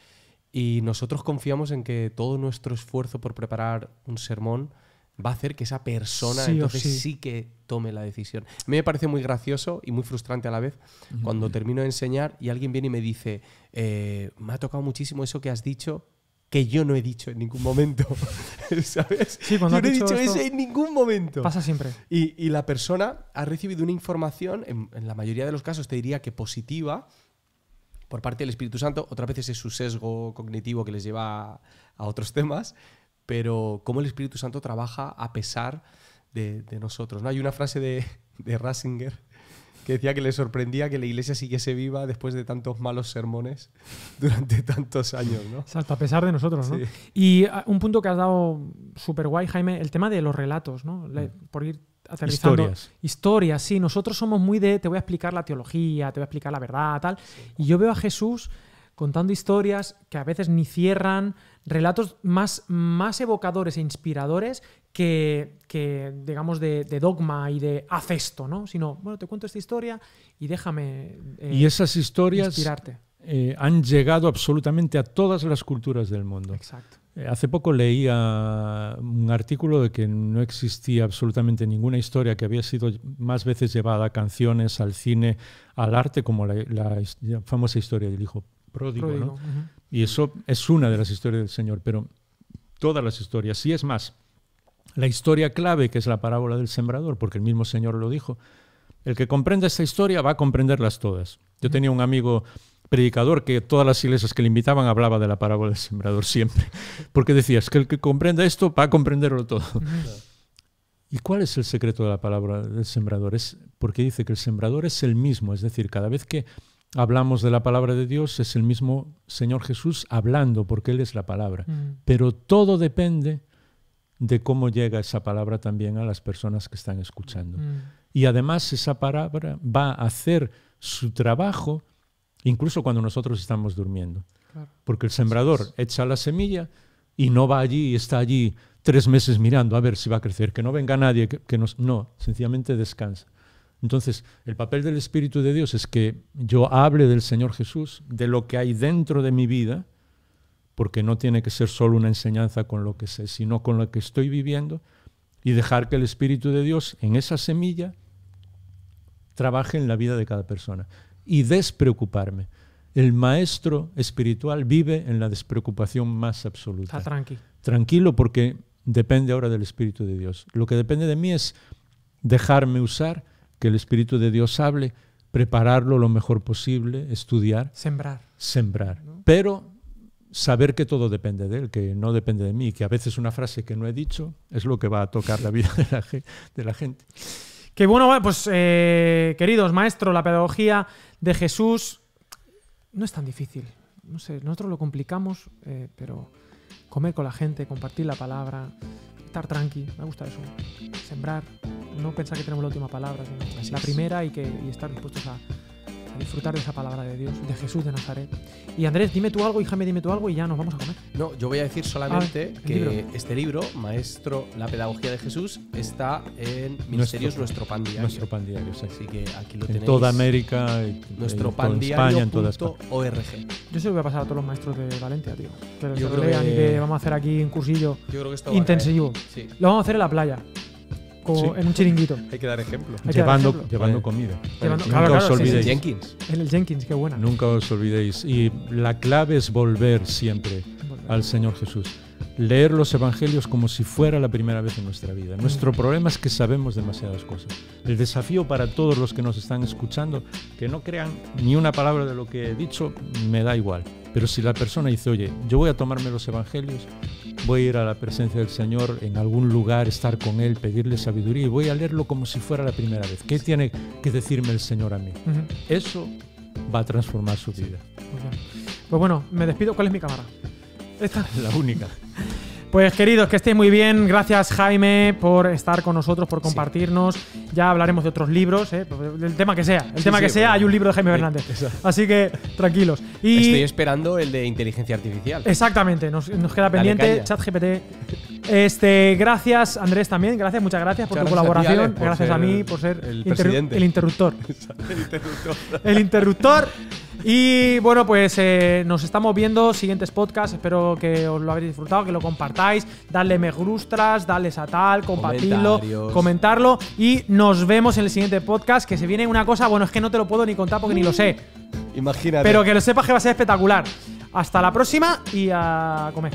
Y nosotros confiamos en que todo nuestro esfuerzo por preparar un sermón va a hacer que esa persona entonces sí. que tome la decisión. A mí me parece muy gracioso y muy frustrante a la vez cuando termino de enseñar y alguien viene y me dice, eh, me ha tocado muchísimo eso que has dicho, que yo no he dicho en ningún momento. ¿Sabes? Sí, yo no he dicho, eso en ningún momento. Pasa siempre. Y, y, la persona ha recibido una información, en, la mayoría de los casos te diría que positiva, por parte del Espíritu Santo. Otras veces es su sesgo cognitivo que les lleva a, otros temas. Pero cómo el Espíritu Santo trabaja a pesar de, nosotros. ¿no? Hay una frase de, de Ratzinger que decía que le sorprendía que la iglesia siguiese viva después de tantos malos sermones durante tantos años, ¿no? Exacto, a pesar de nosotros, ¿no? Y ah, un punto que has dado súper guay, Jaime, el tema de los relatos, ¿no? Mm. por ir Historias. Historias, sí. Nosotros somos muy de te voy a explicar la teología, te voy a explicar la verdad, tal. Y yo veo a Jesús contando historias que a veces ni cierran, relatos más, más evocadores e inspiradores que, que digamos, de, dogma y de haz esto, ¿no? Sino, bueno, te cuento esta historia y déjame. Eh, y esas historias. Eh, han llegado absolutamente a todas las culturas del mundo. Exacto. Eh, hace poco leía un artículo de que no existía absolutamente ninguna historia que había sido más veces llevada a canciones, al cine, al arte, como la, famosa historia del hijo pródigo. ¿no? Y eso es una de las historias del Señor, pero todas las historias. Y es más, la historia clave que es la parábola del sembrador, porque el mismo Señor lo dijo. El que comprenda esta historia va a comprenderlas todas. Yo tenía un amigo predicador que todas las iglesias que le invitaban hablaba de la parábola del sembrador siempre, porque decía, es que el que comprenda esto va a comprenderlo todo. ¿Y cuál es el secreto de la palabra del sembrador? Es porque dice que el sembrador es el mismo, es decir, cada vez que hablamos de la palabra de Dios, es el mismo Señor Jesús hablando, porque Él es la palabra. Mm. Pero todo depende de cómo llega esa palabra también a las personas que están escuchando. Mm. Y además esa palabra va a hacer su trabajo incluso cuando nosotros estamos durmiendo. Porque el sembrador echa la semilla y no va allí y está allí tres meses mirando a ver si va a crecer, que no venga nadie, que, No, sencillamente descansa. Entonces, el papel del Espíritu de Dios es que yo hable del Señor Jesús, de lo que hay dentro de mi vida, porque no tiene que ser solo una enseñanza con lo que sé, sino con lo que estoy viviendo, y dejar que el Espíritu de Dios en esa semilla trabaje en la vida de cada persona. Y despreocuparme. El maestro espiritual vive en la despreocupación más absoluta. Está tranquilo. Tranquilo porque depende ahora del Espíritu de Dios. Lo que depende de mí es dejarme usar que el Espíritu de Dios hable, prepararlo lo mejor posible, estudiar. Sembrar. Sembrar. Pero saber que todo depende de él, que no depende de mí, que a veces una frase que no he dicho es lo que va a tocar la vida de la, gente. Que bueno, pues eh, queridos maestros, la pedagogía de Jesús no es tan difícil. No sé, nosotros lo complicamos, eh, pero comer con la gente, compartir la palabra, estar tranqui, me gusta eso. Sembrar, no pensar que tenemos la última palabra, sino la primera y, que, y estar dispuestos a, disfrutar de esa palabra de Dios, de Jesús de Nazaret. Y Andrés, dime tú algo hija, dime tú algo y ya nos vamos a comer. No, yo voy a decir solamente que este libro, Maestro, la pedagogía de Jesús, está en Ministerios Nuestro, Pan Diario. Nuestro Pan Diario, Así que aquí lo en toda América, eh, eh, nuestro pan España, en todas ORG. Yo se lo voy a pasar a todos los maestros de Valencia, tío. Que los que... vamos a hacer aquí un cursillo intensivo. ¿eh? Lo vamos a hacer en la playa en un chiringuito. Hay que dar ejemplo. llevando, comida. nunca os olvidéis. en Jenkins. En el Jenkins, qué buena. Nunca os olvidéis. Y la clave es volver siempre al Señor Jesús. Leer los evangelios como si fuera la primera vez en nuestra vida. Nuestro mm. problema es que sabemos demasiadas cosas. El desafío para todos los que nos están escuchando, que no crean ni una palabra de lo que he dicho, me da igual. Pero si la persona dice, oye, yo voy a tomarme los evangelios voy a ir a la presencia del Señor en algún lugar, estar con Él, pedirle sabiduría y voy a leerlo como si fuera la primera vez. ¿Qué tiene que decirme el Señor a mí? Eso va a transformar su vida. Pues bueno, me despido. ¿Cuál es mi cámara? Esta. es La única. Pues queridos, que estéis muy bien. Gracias Jaime por estar con nosotros, por compartirnos. Ya hablaremos de otros libros, ¿eh? Pues, el tema que sea. El tema que sea, hay un libro de Jaime Fernández. Así que tranquilos. Estoy esperando el de inteligencia artificial. Exactamente, nos, queda pendiente ChatGPT. Este, gracias Andrés también, gracias, muchas gracias por tu colaboración. gracias a mí por ser el, el interruptor. el interruptor. el interruptor. Y bueno, pues eh, nos estamos viendo. Siguientes podcasts. Espero que os lo habéis disfrutado, que lo compartáis. Dadle me gustas darles a tal, compartirlo, comentarlo. Y nos vemos en el siguiente podcast. Que se viene una cosa. Bueno, es que no te lo puedo ni contar porque ni lo sé. Imagínate. Pero que lo sepas que va a ser espectacular. Hasta la próxima y a comer.